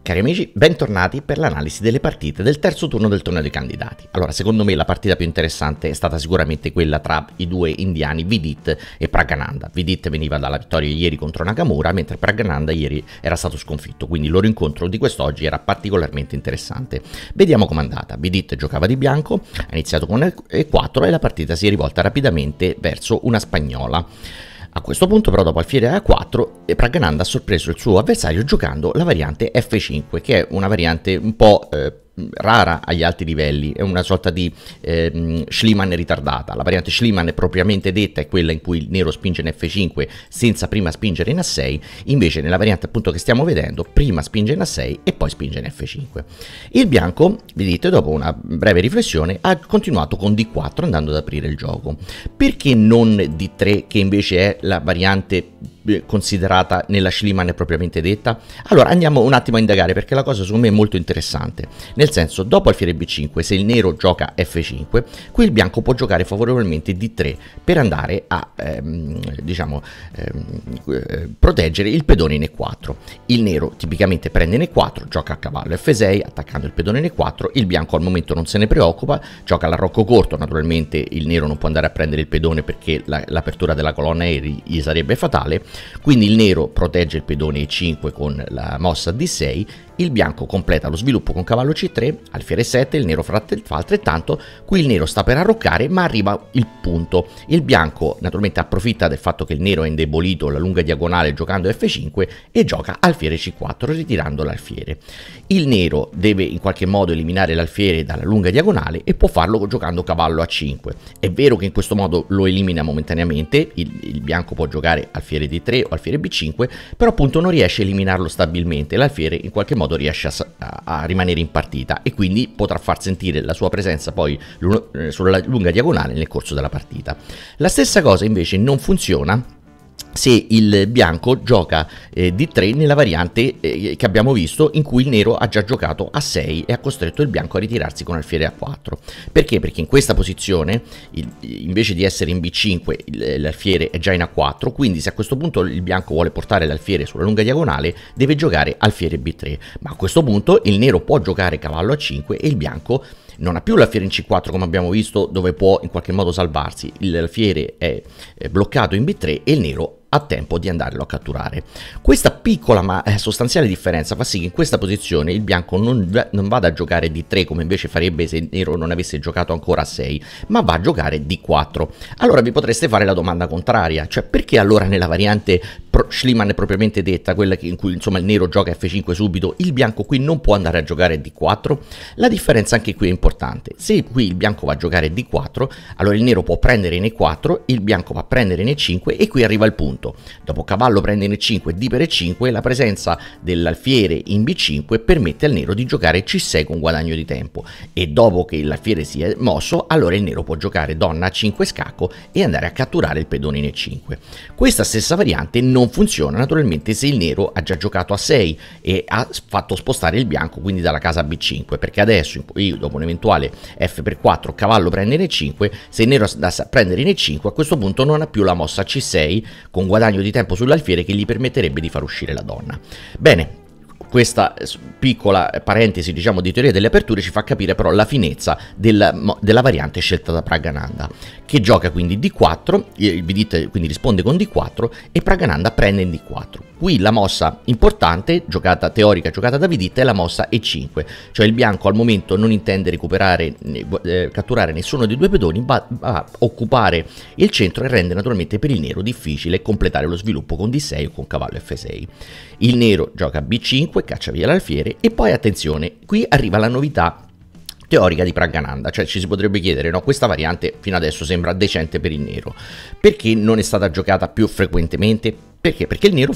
Cari amici, bentornati per l'analisi delle partite del terzo turno del torneo dei candidati. Allora, secondo me la partita più interessante è stata sicuramente quella tra i due indiani Vidit e Pragananda. Vidit veniva dalla vittoria ieri contro Nakamura, mentre Pragananda ieri era stato sconfitto, quindi il loro incontro di quest'oggi era particolarmente interessante. Vediamo com'è andata. Vidit giocava di bianco, ha iniziato con E4 e la partita si è rivolta rapidamente verso una spagnola. A questo punto però dopo alfiere A4 eh, Pragananda ha sorpreso il suo avversario giocando la variante F5 che è una variante un po' eh, rara agli alti livelli, è una sorta di eh, Schliemann ritardata. La variante Schliemann propriamente detta è quella in cui il nero spinge in F5 senza prima spingere in A6, invece nella variante appunto che stiamo vedendo prima spinge in A6 e poi spinge in F5. Il bianco, vedete, dopo una breve riflessione ha continuato con D4 andando ad aprire il gioco. Perché non D3 che invece è la variante considerata nella Schliemann propriamente detta? Allora andiamo un attimo a indagare perché la cosa secondo me è molto interessante. Nel senso, dopo alfiere b5, se il nero gioca f5, qui il bianco può giocare favorevolmente d3 per andare a ehm, diciamo ehm, eh, proteggere il pedone in e4. Il nero tipicamente prende in e4, gioca a cavallo f6 attaccando il pedone in e4, il bianco al momento non se ne preoccupa, gioca all'arrocco corto, naturalmente il nero non può andare a prendere il pedone perché l'apertura della colonna aerei gli sarebbe fatale quindi il nero protegge il pedone E5 con la mossa D6 il bianco completa lo sviluppo con cavallo C3, alfiere 7, il nero fa altrettanto, qui il nero sta per arroccare ma arriva il punto. Il bianco naturalmente approfitta del fatto che il nero è indebolito la lunga diagonale giocando F5 e gioca alfiere C4 ritirando l'alfiere. Il nero deve in qualche modo eliminare l'alfiere dalla lunga diagonale e può farlo giocando cavallo A5. È vero che in questo modo lo elimina momentaneamente, il, il bianco può giocare alfiere D3 o alfiere B5, però appunto non riesce a eliminarlo stabilmente, l'alfiere in qualche modo modo riesce a, a, rimanere in partita e quindi potrà far sentire la sua presenza poi eh, sulla lunga diagonale nel corso della partita. La stessa cosa invece non funziona se il bianco gioca eh, di 3 nella variante eh, che abbiamo visto in cui il nero ha già giocato a 6 e ha costretto il bianco a ritirarsi con alfiere a 4 perché? perché in questa posizione il, invece di essere in b5 l'alfiere è già in a4 quindi se a questo punto il bianco vuole portare l'alfiere sulla lunga diagonale deve giocare alfiere b3 ma a questo punto il nero può giocare cavallo a 5 e il bianco non ha più l'alfiere in C4 come abbiamo visto dove può in qualche modo salvarsi, l'alfiere è bloccato in B3 e il nero a tempo di andarlo a catturare. Questa piccola ma eh, sostanziale differenza fa sì che in questa posizione il bianco non, non, vada a giocare di 3 come invece farebbe se il nero non avesse giocato ancora a 6, ma va a giocare di 4. Allora vi potreste fare la domanda contraria, cioè perché allora nella variante Schliemann propriamente detta, quella in cui insomma il nero gioca F5 subito, il bianco qui non può andare a giocare D4? La differenza anche qui è importante. Se qui il bianco va a giocare D4, allora il nero può prendere in E4, il bianco va a prendere in E5 e qui arriva il punto punto. Dopo cavallo prende N5 D per E5 la presenza dell'alfiere in B5 permette al nero di giocare C6 con guadagno di tempo e dopo che l'alfiere si è mosso allora il nero può giocare donna a 5 scacco e andare a catturare il pedone in E5. Questa stessa variante non funziona naturalmente se il nero ha già giocato a 6 e ha fatto spostare il bianco quindi dalla casa B5 perché adesso io dopo un eventuale F per 4 cavallo prende in E5 se il nero andasse a prendere in E5 a questo punto non ha più la mossa C6 con guadagno di tempo sull'alfiere che gli permetterebbe di far uscire la donna. Bene, questa eh, piccola eh, parentesi diciamo di teoria delle aperture ci fa capire però la finezza del, della variante scelta da Pragananda che gioca quindi D4 vedete, quindi risponde con D4 e Pragananda prende in D4 qui la mossa importante giocata teorica giocata da Vidit è la mossa E5 cioè il bianco al momento non intende recuperare eh, catturare nessuno dei due pedoni ma va occupare il centro e rende naturalmente per il nero difficile completare lo sviluppo con D6 o con cavallo F6 il nero gioca B5 l'acqua e caccia via l'alfiere. E poi attenzione, qui arriva la novità teorica di Pragananda, cioè ci si potrebbe chiedere, no, questa variante fino adesso sembra decente per il nero, perché non è stata giocata più frequentemente? Perché? Perché il nero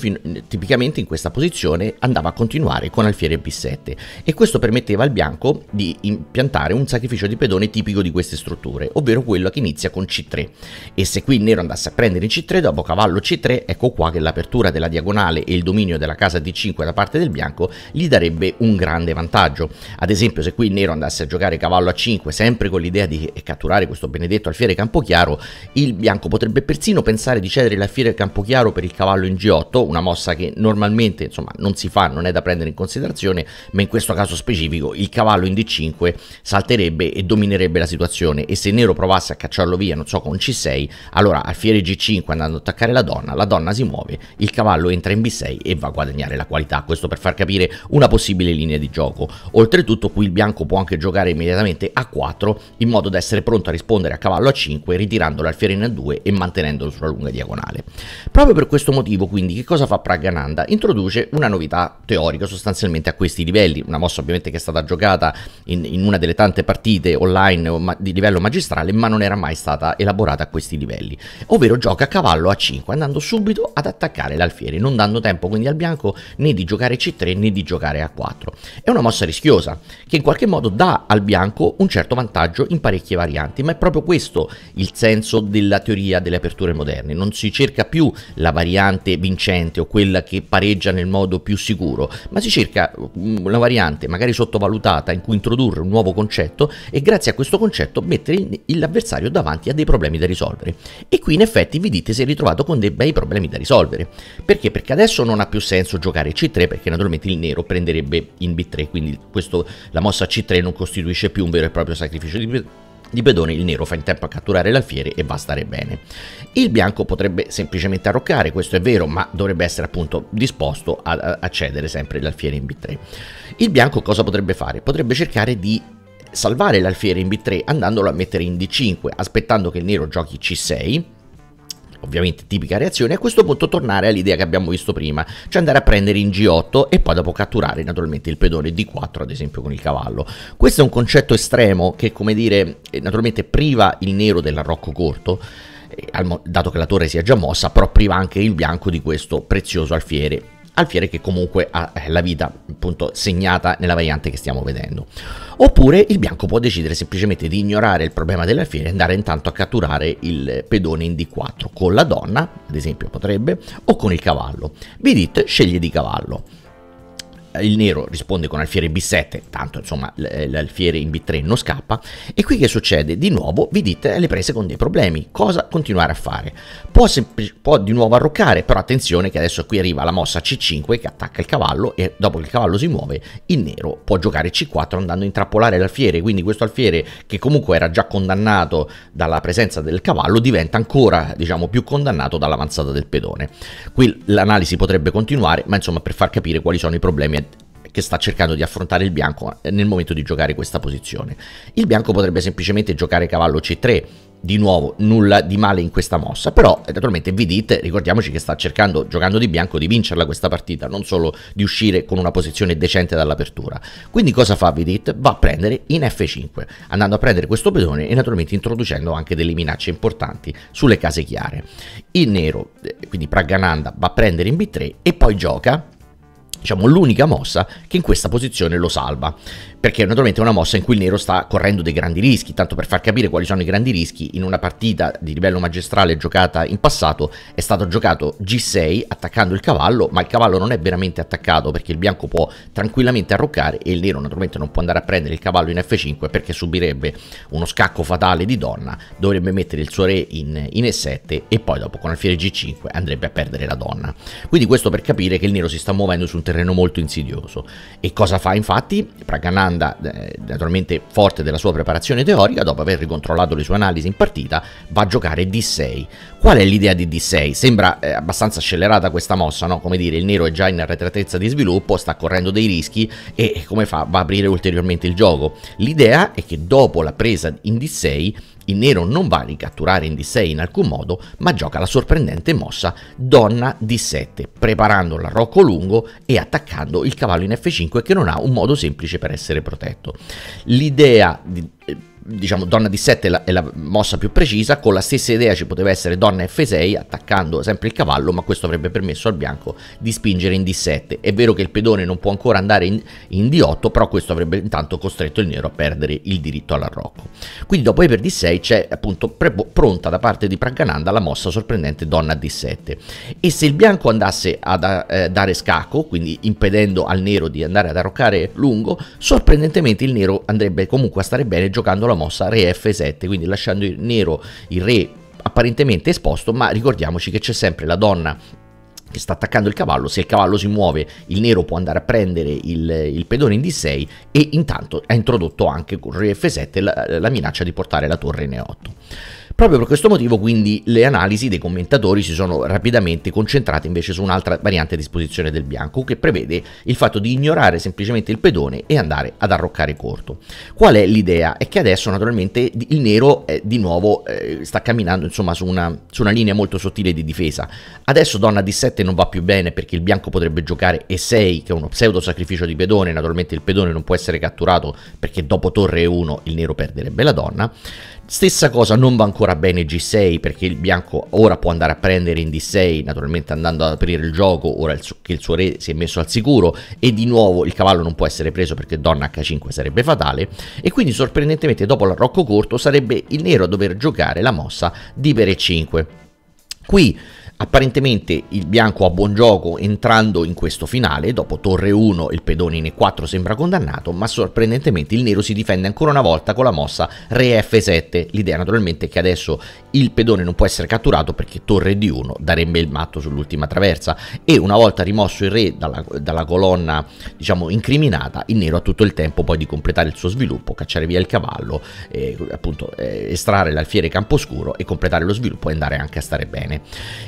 tipicamente in questa posizione andava a continuare con alfiere B7 e questo permetteva al bianco di impiantare un sacrificio di pedone tipico di queste strutture, ovvero quello che inizia con C3. E se qui il nero andasse a prendere in C3 dopo cavallo C3, ecco qua che l'apertura della diagonale e il dominio della casa D5 da parte del bianco gli darebbe un grande vantaggio. Ad esempio se qui il nero andasse a giocare cavallo A5 sempre con l'idea di eh, catturare questo benedetto alfiere campochiaro, il bianco potrebbe persino pensare di cedere l'alfiere campochiaro per il cavallo cavallo in G8, una mossa che normalmente insomma, non si fa, non è da prendere in considerazione, ma in questo caso specifico il cavallo in D5 salterebbe e dominerebbe la situazione e se Nero provasse a cacciarlo via, non so, con C6, allora alfiere G5 andando ad attaccare la donna, la donna si muove, il cavallo entra in B6 e va a guadagnare la qualità, questo per far capire una possibile linea di gioco. Oltretutto qui il bianco può anche giocare immediatamente a 4 in modo da essere pronto a rispondere a cavallo a 5 ritirando l'alfiere in A2 e mantenendolo sulla lunga diagonale. Proprio per questo motivo motivo quindi che cosa fa Pragyananda? Introduce una novità teorica sostanzialmente a questi livelli, una mossa ovviamente che è stata giocata in, in una delle tante partite online ma, di livello magistrale ma non era mai stata elaborata a questi livelli, ovvero gioca a cavallo a 5 andando subito ad attaccare l'alfiere, non dando tempo quindi al bianco né di giocare C3 né di giocare A4. È una mossa rischiosa che in qualche modo dà al bianco un certo vantaggio in parecchie varianti, ma è proprio questo il senso della teoria delle aperture moderne, non si cerca più la variante variante vincente o quella che pareggia nel modo più sicuro, ma si cerca mm, una variante magari sottovalutata in cui introdurre un nuovo concetto e grazie a questo concetto mettere l'avversario davanti a dei problemi da risolvere. E qui in effetti vi dite si è ritrovato con dei bei problemi da risolvere. Perché? Perché adesso non ha più senso giocare C3 perché naturalmente il nero prenderebbe in B3, quindi questo, la mossa C3 non costituisce più un vero e proprio sacrificio di di pedone il nero fa in tempo a catturare l'alfiere e va a stare bene. Il bianco potrebbe semplicemente arroccare, questo è vero, ma dovrebbe essere appunto disposto a, a cedere sempre l'alfiere in B3. Il bianco cosa potrebbe fare? Potrebbe cercare di salvare l'alfiere in B3 andandolo a mettere in D5, aspettando che il nero giochi C6 ovviamente tipica reazione, a questo punto tornare all'idea che abbiamo visto prima, cioè andare a prendere in G8 e poi dopo catturare naturalmente il pedone D4 ad esempio con il cavallo. Questo è un concetto estremo che come dire eh, naturalmente priva il nero dell'arrocco corto, eh, dato che la torre sia già mossa, però priva anche il bianco di questo prezioso alfiere Alfiere che comunque ha eh, la vita appunto segnata nella variante che stiamo vedendo. Oppure il bianco può decidere semplicemente di ignorare il problema dell'alfiere e andare intanto a catturare il pedone in D4 con la donna, ad esempio potrebbe, o con il cavallo. Vidit sceglie di cavallo. Eh, il nero risponde con alfiere B7, tanto insomma eh, l'alfiere in B3 non scappa. E qui che succede? Di nuovo vi dite alle prese con dei problemi. Cosa continuare a fare? Può, può di nuovo arroccare, però attenzione che adesso qui arriva la mossa C5 che attacca il cavallo e dopo che il cavallo si muove il nero può giocare C4 andando a intrappolare l'alfiere. Quindi questo alfiere che comunque era già condannato dalla presenza del cavallo diventa ancora diciamo più condannato dall'avanzata del pedone. Qui l'analisi potrebbe continuare, ma insomma per far capire quali sono i problemi che sta cercando di affrontare il bianco eh, nel momento di giocare questa posizione. Il bianco potrebbe semplicemente giocare cavallo c3, di nuovo nulla di male in questa mossa, però eh, naturalmente Vidit, ricordiamoci che sta cercando, giocando di bianco, di vincerla questa partita, non solo di uscire con una posizione decente dall'apertura. Quindi cosa fa Vidit? Va a prendere in F5, andando a prendere questo pedone e naturalmente introducendo anche delle minacce importanti sulle case chiare. Il nero, eh, quindi Pragananda, va a prendere in B3 e poi gioca diciamo l'unica mossa che in questa posizione lo salva perché naturalmente è una mossa in cui il nero sta correndo dei grandi rischi, tanto per far capire quali sono i grandi rischi, in una partita di livello magistrale giocata in passato è stato giocato G6 attaccando il cavallo, ma il cavallo non è veramente attaccato perché il bianco può tranquillamente arroccare e il nero naturalmente non può andare a prendere il cavallo in F5 perché subirebbe uno scacco fatale di donna, dovrebbe mettere il suo re in, in E7 e poi dopo con alfiere G5 andrebbe a perdere la donna. Quindi questo per capire che il nero si sta muovendo su un terreno molto insidioso. E cosa fa infatti? Praganan domanda eh, naturalmente forte della sua preparazione teorica, dopo aver ricontrollato le sue analisi in partita, va a giocare D6. Qual è l'idea di D6? Sembra eh, abbastanza scellerata questa mossa, no? Come dire, il nero è già in arretratezza di sviluppo, sta correndo dei rischi e come fa? Va a aprire ulteriormente il gioco. L'idea è che dopo la presa in D6 il nero non va a ricatturare in D6 in alcun modo, ma gioca la sorprendente mossa donna D7, preparando l'arrocco lungo e attaccando il cavallo in F5 che non ha un modo semplice per essere protetto. L'idea di eh, diciamo donna D7 è la, è la, mossa più precisa, con la stessa idea ci poteva essere donna F6 attaccando sempre il cavallo, ma questo avrebbe permesso al bianco di spingere in D7. È vero che il pedone non può ancora andare in, in D8, però questo avrebbe intanto costretto il nero a perdere il diritto all'arrocco. Quindi dopo per D6 c'è appunto pre- pronta da parte di Pragananda la mossa sorprendente donna D7. E se il bianco andasse a eh, dare scacco, quindi impedendo al nero di andare ad arroccare lungo, sorprendentemente il nero andrebbe comunque a stare bene giocando la mossa re f7, quindi lasciando il nero il re apparentemente esposto, ma ricordiamoci che c'è sempre la donna che sta attaccando il cavallo, se il cavallo si muove il nero può andare a prendere il, il pedone in d6 e intanto ha introdotto anche con re f7 la, la minaccia di portare la torre in e8. Proprio per questo motivo quindi le analisi dei commentatori si sono rapidamente concentrate invece su un'altra variante a disposizione del bianco che prevede il fatto di ignorare semplicemente il pedone e andare ad arroccare corto. Qual è l'idea? È che adesso naturalmente il nero eh, di nuovo eh, sta camminando insomma su una, su una linea molto sottile di difesa. Adesso donna d7 non va più bene perché il bianco potrebbe giocare e6 che è uno pseudo sacrificio di pedone, naturalmente il pedone non può essere catturato perché dopo torre e 1 il nero perderebbe la donna. Stessa cosa non va ancora bene G6 perché il bianco ora può andare a prendere in D6 naturalmente andando ad aprire il gioco ora il che il suo re si è messo al sicuro e di nuovo il cavallo non può essere preso perché donna H5 sarebbe fatale e quindi sorprendentemente dopo l'arrocco corto sarebbe il nero a dover giocare la mossa di per E5. Qui Apparentemente il bianco ha buon gioco entrando in questo finale, dopo torre 1 il pedone in e4 sembra condannato, ma sorprendentemente il nero si difende ancora una volta con la mossa re f7. L'idea naturalmente è che adesso il pedone non può essere catturato perché torre d1 darebbe il matto sull'ultima traversa e una volta rimosso il re dalla, dalla colonna diciamo incriminata, il nero ha tutto il tempo poi di completare il suo sviluppo, cacciare via il cavallo, eh, appunto eh, estrarre l'alfiere camposcuro e completare lo sviluppo e andare anche a stare bene.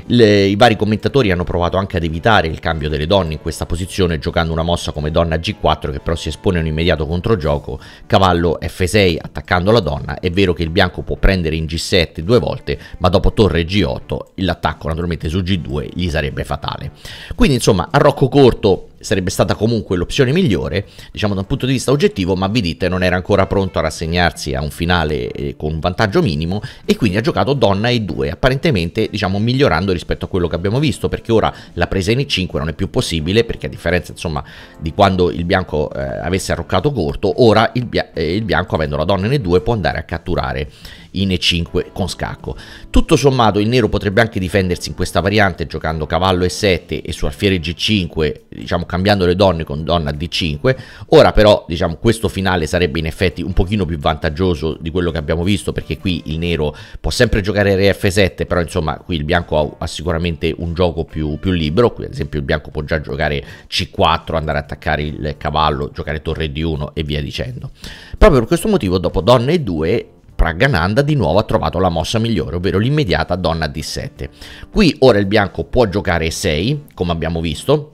Il i vari commentatori hanno provato anche ad evitare il cambio delle donne in questa posizione giocando una mossa come donna G4 che però si espone a un immediato controgioco, cavallo F6 attaccando la donna, è vero che il bianco può prendere in G7 due volte ma dopo torre G8 l'attacco naturalmente su G2 gli sarebbe fatale. Quindi insomma a Rocco Corto sarebbe stata comunque l'opzione migliore, diciamo da un punto di vista oggettivo, ma Bidit non era ancora pronto a rassegnarsi a un finale eh, con un vantaggio minimo e quindi ha giocato donna e 2, apparentemente diciamo migliorando rispetto a quello che abbiamo visto, perché ora la presa in E5 non è più possibile, perché a differenza insomma di quando il bianco eh, avesse arroccato corto, ora il, bia eh, il bianco avendo la donna in E2 può andare a catturare in E5 con scacco. Tutto sommato il nero potrebbe anche difendersi in questa variante giocando cavallo E7 e su alfiere G5 diciamo cambiando le donne con donna D5, ora però diciamo questo finale sarebbe in effetti un pochino più vantaggioso di quello che abbiamo visto perché qui il nero può sempre giocare re F7, però insomma qui il bianco ha, sicuramente un gioco più, più libero, qui ad esempio il bianco può già giocare C4, andare a attaccare il cavallo, giocare torre D1 e via dicendo. Proprio per questo motivo dopo donna E2 Pragananda di nuovo ha trovato la mossa migliore, ovvero l'immediata donna D7. Qui ora il bianco può giocare 6, come abbiamo visto,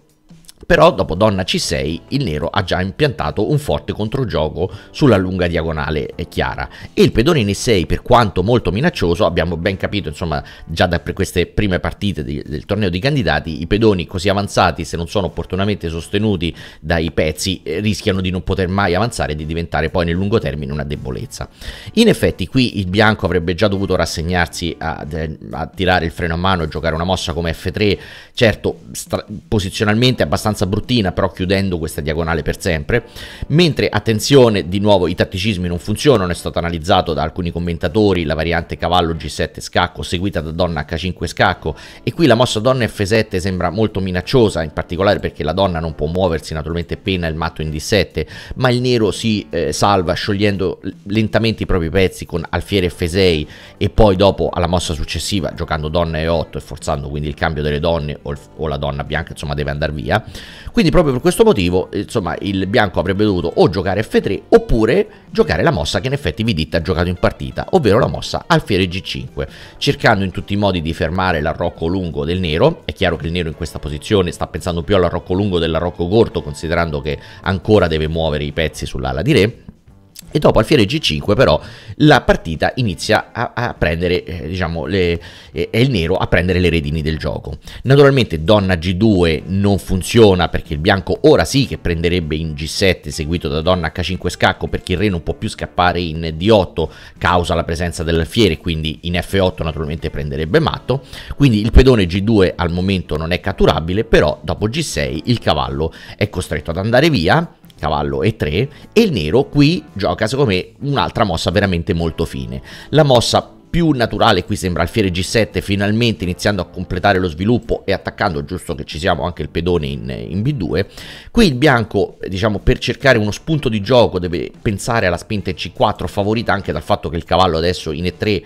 però dopo donna C6 il nero ha già impiantato un forte controgioco sulla lunga diagonale chiara e il pedone in E6 per quanto molto minaccioso abbiamo ben capito insomma già da queste prime partite di, del torneo di candidati i pedoni così avanzati se non sono opportunamente sostenuti dai pezzi eh, rischiano di non poter mai avanzare e di diventare poi nel lungo termine una debolezza. In effetti qui il bianco avrebbe già dovuto rassegnarsi a, eh, a tirare il freno a mano e giocare una mossa come F3 certo posizionalmente abbastanza abbastanza bruttina, però chiudendo questa diagonale per sempre. Mentre, attenzione, di nuovo i tatticismi non funzionano, è stato analizzato da alcuni commentatori la variante cavallo G7 scacco, seguita da donna H5 scacco, e qui la mossa donna F7 sembra molto minacciosa, in particolare perché la donna non può muoversi naturalmente penna il matto in D7, ma il nero si eh, salva sciogliendo lentamente i propri pezzi con alfiere F6 e poi dopo alla mossa successiva giocando donna E8 e forzando quindi il cambio delle donne o, il, o la donna bianca insomma deve andare via quindi proprio per questo motivo, insomma, il bianco avrebbe dovuto o giocare F3 oppure giocare la mossa che in effetti Viditta ha giocato in partita, ovvero la mossa alfiere G5, cercando in tutti i modi di fermare l'arrocco lungo del nero. È chiaro che il nero in questa posizione sta pensando più all'arrocco lungo dell'arrocco corto, considerando che ancora deve muovere i pezzi sull'ala di re e dopo alfiere G5 però la partita inizia a, a prendere, eh, diciamo, le, eh, è il nero a prendere le redini del gioco. Naturalmente donna G2 non funziona perché il bianco ora sì che prenderebbe in G7 seguito da donna H5 scacco perché il re non può più scappare in D8 causa la presenza dell'alfiere quindi in F8 naturalmente prenderebbe matto. Quindi il pedone G2 al momento non è catturabile però dopo G6 il cavallo è costretto ad andare via cavallo e 3 e il nero qui gioca secondo me un'altra mossa veramente molto fine. La mossa più naturale qui sembra alfiere G7 finalmente iniziando a completare lo sviluppo e attaccando giusto che ci siamo anche il pedone in, in, B2 qui il bianco diciamo per cercare uno spunto di gioco deve pensare alla spinta in C4 favorita anche dal fatto che il cavallo adesso in E3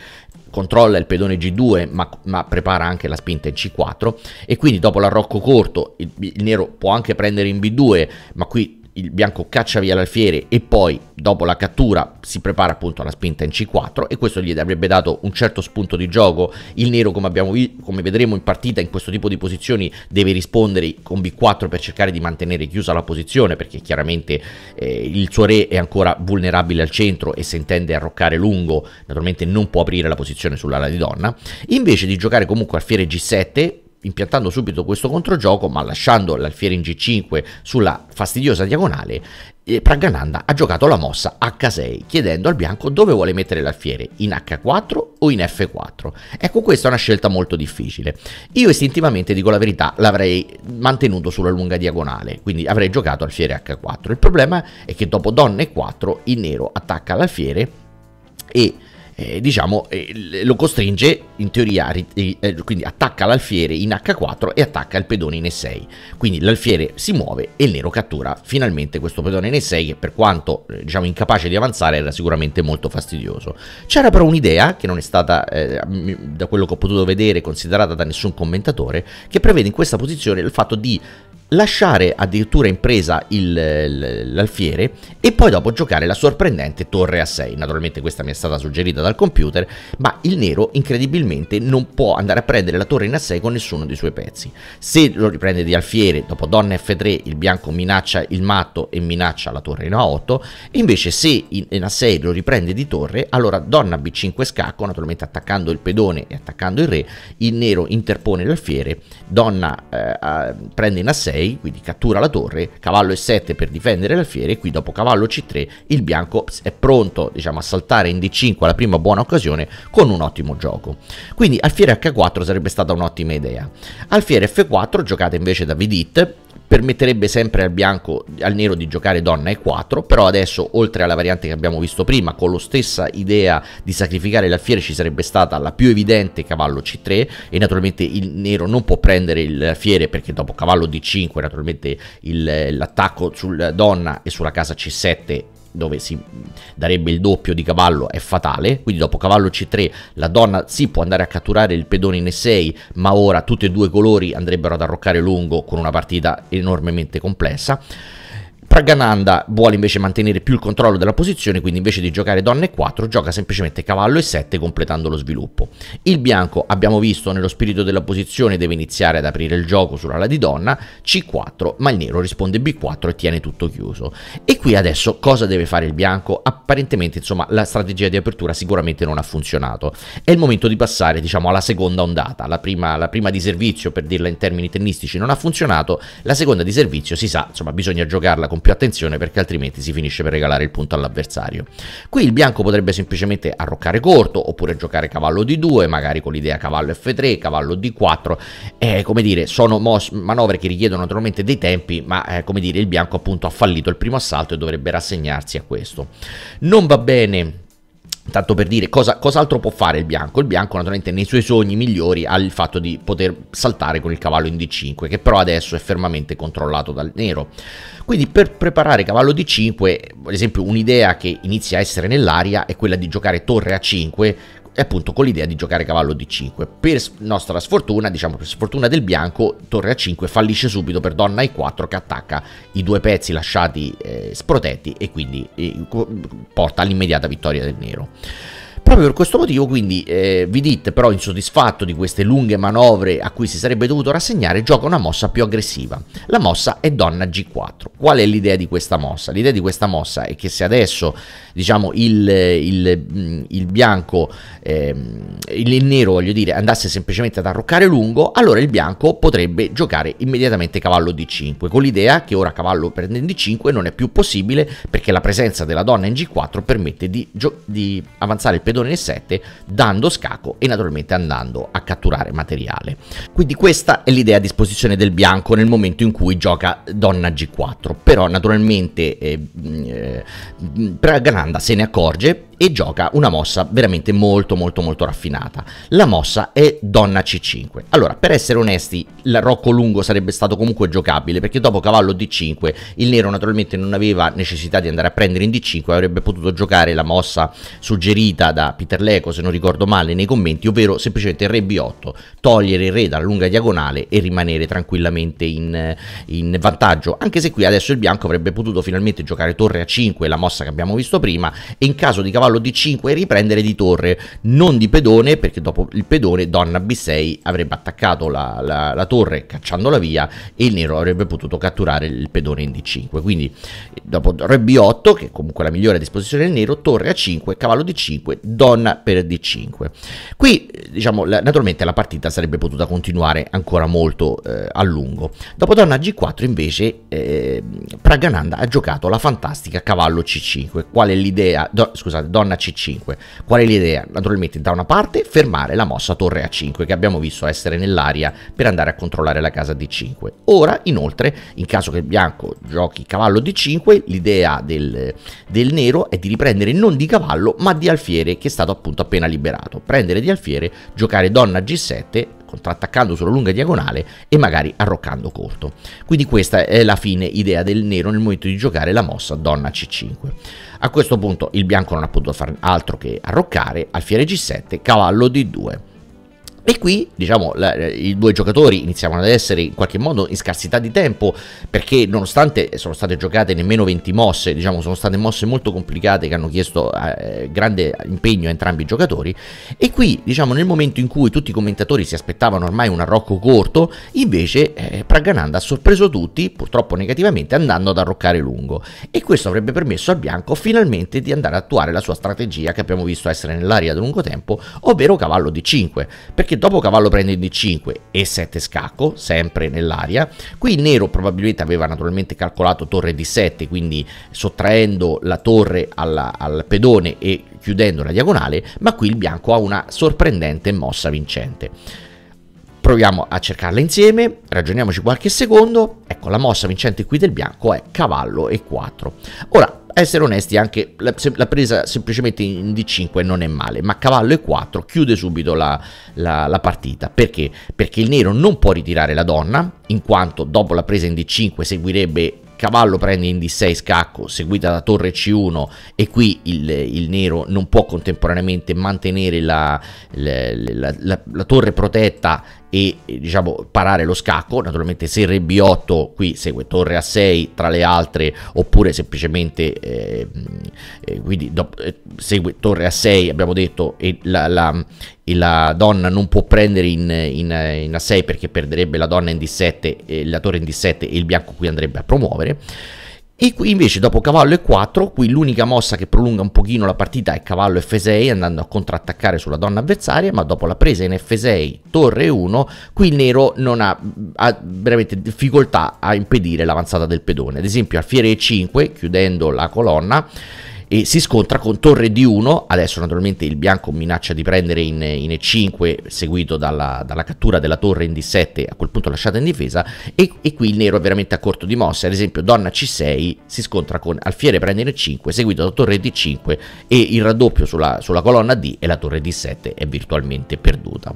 controlla il pedone G2 ma, ma, prepara anche la spinta in C4 e quindi dopo l'arrocco corto il, il, nero può anche prendere in B2 ma qui il bianco caccia via l'alfiere e poi dopo la cattura si prepara appunto alla spinta in C4 e questo gli avrebbe dato un certo spunto di gioco, il nero come, abbiamo, come vedremo in partita in questo tipo di posizioni deve rispondere con B4 per cercare di mantenere chiusa la posizione perché chiaramente eh, il suo re è ancora vulnerabile al centro e se intende arroccare lungo naturalmente non può aprire la posizione sull'ala di donna, invece di giocare comunque alfiere G7 impiantando subito questo controgioco, ma lasciando l'alfiere in G5 sulla fastidiosa diagonale, eh, Prangananda ha giocato la mossa H6, chiedendo al bianco dove vuole mettere l'alfiere, in H4 o in F4. Ecco, questa è una scelta molto difficile. Io istintivamente, dico la verità, l'avrei mantenuto sulla lunga diagonale, quindi avrei giocato alfiere H4. Il problema è che dopo Donne 4 il nero attacca l'alfiere e eh, diciamo, eh, lo costringe in teoria, eh, quindi attacca l'alfiere in H4 e attacca il pedone in E6. Quindi l'alfiere si muove e il nero cattura finalmente questo pedone in E6 che per quanto eh, diciamo incapace di avanzare era sicuramente molto fastidioso. C'era però un'idea che non è stata eh, da quello che ho potuto vedere considerata da nessun commentatore che prevede in questa posizione il fatto di lasciare addirittura in presa il, l'alfiere e poi dopo giocare la sorprendente torre a 6. Naturalmente questa mi è stata suggerita dal computer, ma il nero incredibilmente non può andare a prendere la torre in A6 con nessuno dei suoi pezzi. Se lo riprende di alfiere, dopo donna F3 il bianco minaccia il matto e minaccia la torre in A8, invece se in A6 lo riprende di torre, allora donna B5 scacco, naturalmente attaccando il pedone e attaccando il re, il nero interpone l'alfiere, donna eh, prende in A6 quindi cattura la torre, cavallo E7 per difendere l'alfiere e qui dopo cavallo C3 il bianco è pronto diciamo, a saltare in D5 alla prima buona occasione con un ottimo gioco. Quindi alfiere H4 sarebbe stata un'ottima idea. Alfiere F4 giocata invece da Vidit permetterebbe sempre al bianco, al nero di giocare donna e 4, però adesso oltre alla variante che abbiamo visto prima, con la stessa idea di sacrificare l'alfiere ci sarebbe stata la più evidente cavallo C3 e naturalmente il nero non può prendere il fiere perché dopo cavallo D5 naturalmente l'attacco sulla donna e sulla casa C7 dove si darebbe il doppio di cavallo è fatale, quindi dopo cavallo C3 la donna si sì, può andare a catturare il pedone in E6, ma ora tutti e due i colori andrebbero ad arroccare lungo con una partita enormemente complessa. Fragananda vuole invece mantenere più il controllo della posizione, quindi invece di giocare donna e 4 gioca semplicemente cavallo e 7 completando lo sviluppo. Il bianco, abbiamo visto nello spirito della posizione, deve iniziare ad aprire il gioco sull'ala di donna, C4, ma il nero risponde B4 e tiene tutto chiuso. E qui adesso cosa deve fare il bianco? Apparentemente insomma la strategia di apertura sicuramente non ha funzionato. È il momento di passare diciamo alla seconda ondata, la prima, la prima di servizio per dirla in termini tennistici non ha funzionato, la seconda di servizio si sa insomma bisogna giocarla con più attenzione perché altrimenti si finisce per regalare il punto all'avversario. Qui il bianco potrebbe semplicemente arroccare corto oppure giocare cavallo d2, magari con l'idea cavallo f3, cavallo d4, eh, come dire, sono manovre che richiedono naturalmente dei tempi, ma eh, come dire, il bianco appunto ha fallito il primo assalto e dovrebbe rassegnarsi a questo. Non va bene Tanto per dire cosa, cos'altro può fare il bianco. Il bianco, naturalmente, nei suoi sogni migliori ha il fatto di poter saltare con il cavallo in D5, che però adesso è fermamente controllato dal nero. Quindi, per preparare cavallo D5, ad esempio, un'idea che inizia a essere nell'aria è quella di giocare torre A5 e appunto con l'idea di giocare cavallo d5. Per nostra sfortuna, diciamo per sfortuna del bianco, torre a 5 fallisce subito per donna e4 che attacca i due pezzi lasciati eh, sprotetti e quindi eh, porta all'immediata vittoria del nero. Proprio per questo motivo quindi eh, Vidit però insoddisfatto di queste lunghe manovre a cui si sarebbe dovuto rassegnare gioca una mossa più aggressiva. La mossa è donna G4. Qual è l'idea di questa mossa? L'idea di questa mossa è che se adesso diciamo il, il, mm, il bianco, eh, il nero voglio dire, andasse semplicemente ad arroccare lungo, allora il bianco potrebbe giocare immediatamente cavallo D5 con l'idea che ora cavallo prendendo D5 non è più possibile perché la presenza della donna in G4 permette di, di avanzare il pedone pedone e 7 dando scacco e naturalmente andando a catturare materiale. Quindi questa è l'idea a disposizione del bianco nel momento in cui gioca donna g4, però naturalmente eh, mm, eh Pragananda se ne accorge e gioca una mossa veramente molto molto molto raffinata. La mossa è donna c5. Allora, per essere onesti, il rocco lungo sarebbe stato comunque giocabile perché dopo cavallo d5 il nero naturalmente non aveva necessità di andare a prendere in d5, avrebbe potuto giocare la mossa suggerita da Peter Leco, se non ricordo male, nei commenti, ovvero semplicemente re b8, togliere il re dalla lunga diagonale e rimanere tranquillamente in, in vantaggio, anche se qui adesso il bianco avrebbe potuto finalmente giocare torre a5, la mossa che abbiamo visto prima, e in caso di cavallo cavallo di 5 e riprendere di torre, non di pedone, perché dopo il pedone donna b6 avrebbe attaccato la, la, la torre cacciandola via e il nero avrebbe potuto catturare il pedone in d5. Quindi dopo re b8, che è comunque la migliore a disposizione del nero, torre a 5, cavallo d 5, donna per d5. Qui diciamo naturalmente la partita sarebbe potuta continuare ancora molto eh, a lungo. Dopo donna g4 invece eh, Pragananda ha giocato la fantastica cavallo c5, qual è l'idea, do, scusate, donna c5. Qual è l'idea? Naturalmente da una parte fermare la mossa torre a5 che abbiamo visto essere nell'aria per andare a controllare la casa d5. Ora inoltre in caso che il bianco giochi cavallo d5 l'idea del, del nero è di riprendere non di cavallo ma di alfiere che è stato appunto appena liberato. Prendere di alfiere, giocare donna g7 contrattaccando sulla lunga diagonale e magari arroccando corto. Quindi questa è la fine idea del nero nel momento di giocare la mossa donna c5. A questo punto il bianco non ha potuto fare altro che arroccare alfiere G7, cavallo D2 e qui, diciamo, la, i due giocatori iniziavano ad essere in qualche modo in scarsità di tempo, perché nonostante sono state giocate nemmeno 20 mosse, diciamo, sono state mosse molto complicate che hanno chiesto eh, grande impegno a entrambi i giocatori, e qui, diciamo, nel momento in cui tutti i commentatori si aspettavano ormai un arrocco corto, invece eh, Pragananda ha sorpreso tutti, purtroppo negativamente, andando ad arroccare lungo. E questo avrebbe permesso al Bianco finalmente di andare ad attuare la sua strategia che abbiamo visto essere nell'aria da lungo tempo, ovvero cavallo di 5, perché perché dopo cavallo prende d5 e 7 scacco, sempre nell'aria. Qui il nero probabilmente aveva naturalmente calcolato torre d7, quindi sottraendo la torre alla, al pedone e chiudendo la diagonale, ma qui il bianco ha una sorprendente mossa vincente. Proviamo a cercarla insieme, ragioniamoci qualche secondo. Ecco, la mossa vincente qui del bianco è cavallo e 4. Ora, essere onesti, anche la, la, presa semplicemente in D5 non è male, ma cavallo E4 chiude subito la, la, la, partita. Perché? Perché il nero non può ritirare la donna, in quanto dopo la presa in D5 seguirebbe cavallo prende in D6 scacco, seguita da torre C1 e qui il, il nero non può contemporaneamente mantenere la torre protetta e eh, diciamo parare lo scacco naturalmente se re b8 qui segue torre a 6 tra le altre oppure semplicemente eh, eh, quindi dopo, eh, segue torre a 6 abbiamo detto e la, la, e la donna non può prendere in, in, in, a6 perché perderebbe la donna in d7 eh, la torre in d7 e il bianco qui andrebbe a promuovere e qui invece dopo cavallo e4, qui l'unica mossa che prolunga un pochino la partita è cavallo f6 andando a contrattaccare sulla donna avversaria, ma dopo la presa in f6, torre 1, qui il nero non ha, ha veramente difficoltà a impedire l'avanzata del pedone. Ad esempio alfiere e5, chiudendo la colonna, e si scontra con torre d 1, adesso naturalmente il bianco minaccia di prendere in, in E5 seguito dalla, dalla, cattura della torre in D7, a quel punto lasciata in difesa e, e, qui il nero è veramente a corto di mosse, ad esempio donna C6 si scontra con alfiere prende in E5 seguito da torre D5 e il raddoppio sulla, sulla colonna D e la torre D7 è virtualmente perduta.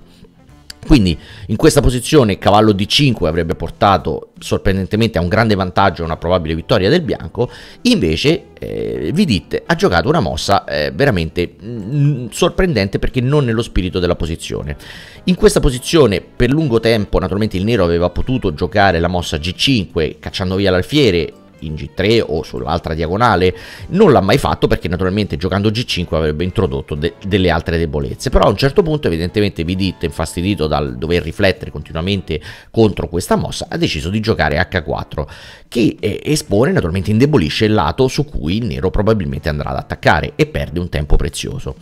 Quindi in questa posizione cavallo d5 avrebbe portato sorprendentemente a un grande vantaggio e una probabile vittoria del bianco, invece eh, Vidit ha giocato una mossa eh, veramente mh, mm, sorprendente perché non nello spirito della posizione. In questa posizione per lungo tempo naturalmente il nero aveva potuto giocare la mossa g5 cacciando via l'alfiere in G3 o sull'altra diagonale. Non l'ha mai fatto perché naturalmente giocando G5 avrebbe introdotto de- delle altre debolezze. Però a un certo punto evidentemente Vidit, infastidito dal dover riflettere continuamente contro questa mossa, ha deciso di giocare H4 che eh, espone naturalmente indebolisce il lato su cui il nero probabilmente andrà ad attaccare e perde un tempo prezioso.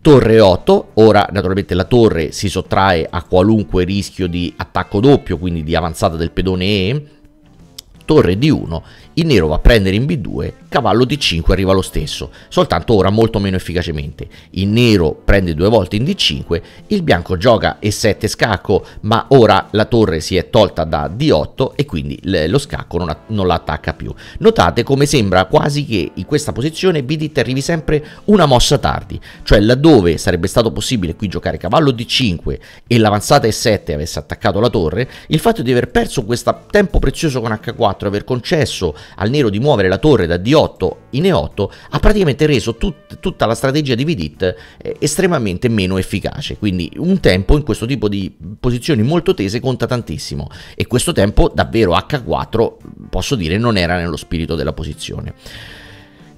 Torre 8, ora naturalmente la torre si sottrae a qualunque rischio di attacco doppio, quindi di avanzata del pedone E, torre D1 il nero va a prendere in B2, cavallo D5 arriva lo stesso, soltanto ora molto meno efficacemente. Il nero prende due volte in D5, il bianco gioca E7 scacco, ma ora la torre si è tolta da D8 e quindi lo scacco non, non la attacca più. Notate come sembra quasi che in questa posizione Bidit arrivi sempre una mossa tardi, cioè laddove sarebbe stato possibile qui giocare cavallo D5 e l'avanzata E7 avesse attaccato la torre, il fatto di aver perso questo tempo prezioso con H4 aver concesso al nero di muovere la torre da D8 in E8 ha praticamente reso tut- tutta la strategia di Vidit eh, estremamente meno efficace. Quindi un tempo in questo tipo di posizioni molto tese conta tantissimo e questo tempo davvero H4 posso dire non era nello spirito della posizione.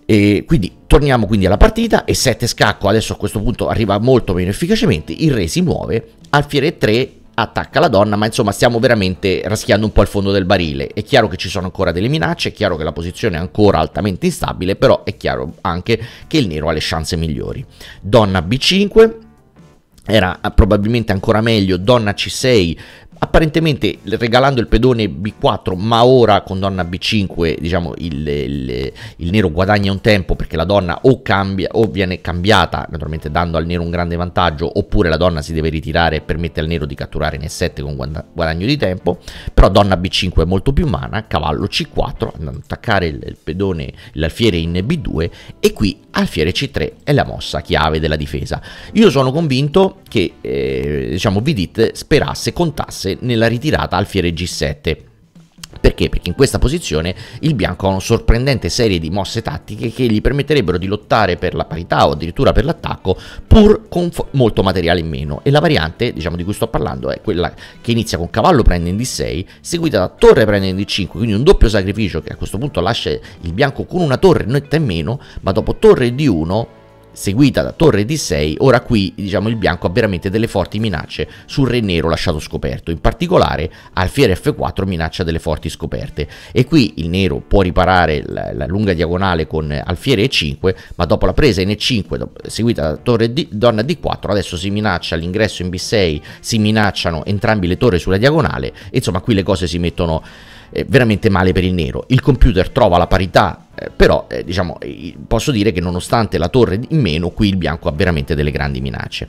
E quindi torniamo quindi alla partita e 7 scacco adesso a questo punto arriva molto meno efficacemente, il re si muove, alfiere 3 attacca la donna, ma insomma stiamo veramente raschiando un po' il fondo del barile. È chiaro che ci sono ancora delle minacce, è chiaro che la posizione è ancora altamente instabile, però è chiaro anche che il nero ha le chance migliori. Donna B5 era ah, probabilmente ancora meglio donna C6 apparentemente regalando il pedone B4 ma ora con donna B5 diciamo il, il, il, nero guadagna un tempo perché la donna o cambia o viene cambiata naturalmente dando al nero un grande vantaggio oppure la donna si deve ritirare e permette al nero di catturare in E7 con guadagno di tempo però donna B5 è molto più umana cavallo C4 andando ad attaccare il, il pedone l'alfiere in B2 e qui alfiere C3 è la mossa chiave della difesa io sono convinto che eh, diciamo Vidit sperasse contasse base nella ritirata al fiere G7. Perché? Perché in questa posizione il bianco ha una sorprendente serie di mosse tattiche che gli permetterebbero di lottare per la parità o addirittura per l'attacco pur con molto materiale in meno e la variante diciamo, di cui sto parlando è quella che inizia con cavallo prende in d6 seguita da torre prende in d5 quindi un doppio sacrificio che a questo punto lascia il bianco con una torre netta in meno ma dopo torre d1 seguita da Torre d 6, ora qui diciamo, il bianco ha veramente delle forti minacce sul re nero lasciato scoperto, in particolare alfiere F4 minaccia delle forti scoperte e qui il nero può riparare la, la lunga diagonale con eh, alfiere E5, ma dopo la presa in E5 seguita da torre D, donna D4 adesso si minaccia l'ingresso in B6, si minacciano entrambi le torri sulla diagonale, insomma qui le cose si mettono eh, veramente male per il nero. Il computer trova la parità, eh, però eh, diciamo, posso dire che nonostante la torre in meno, qui il bianco ha veramente delle grandi minacce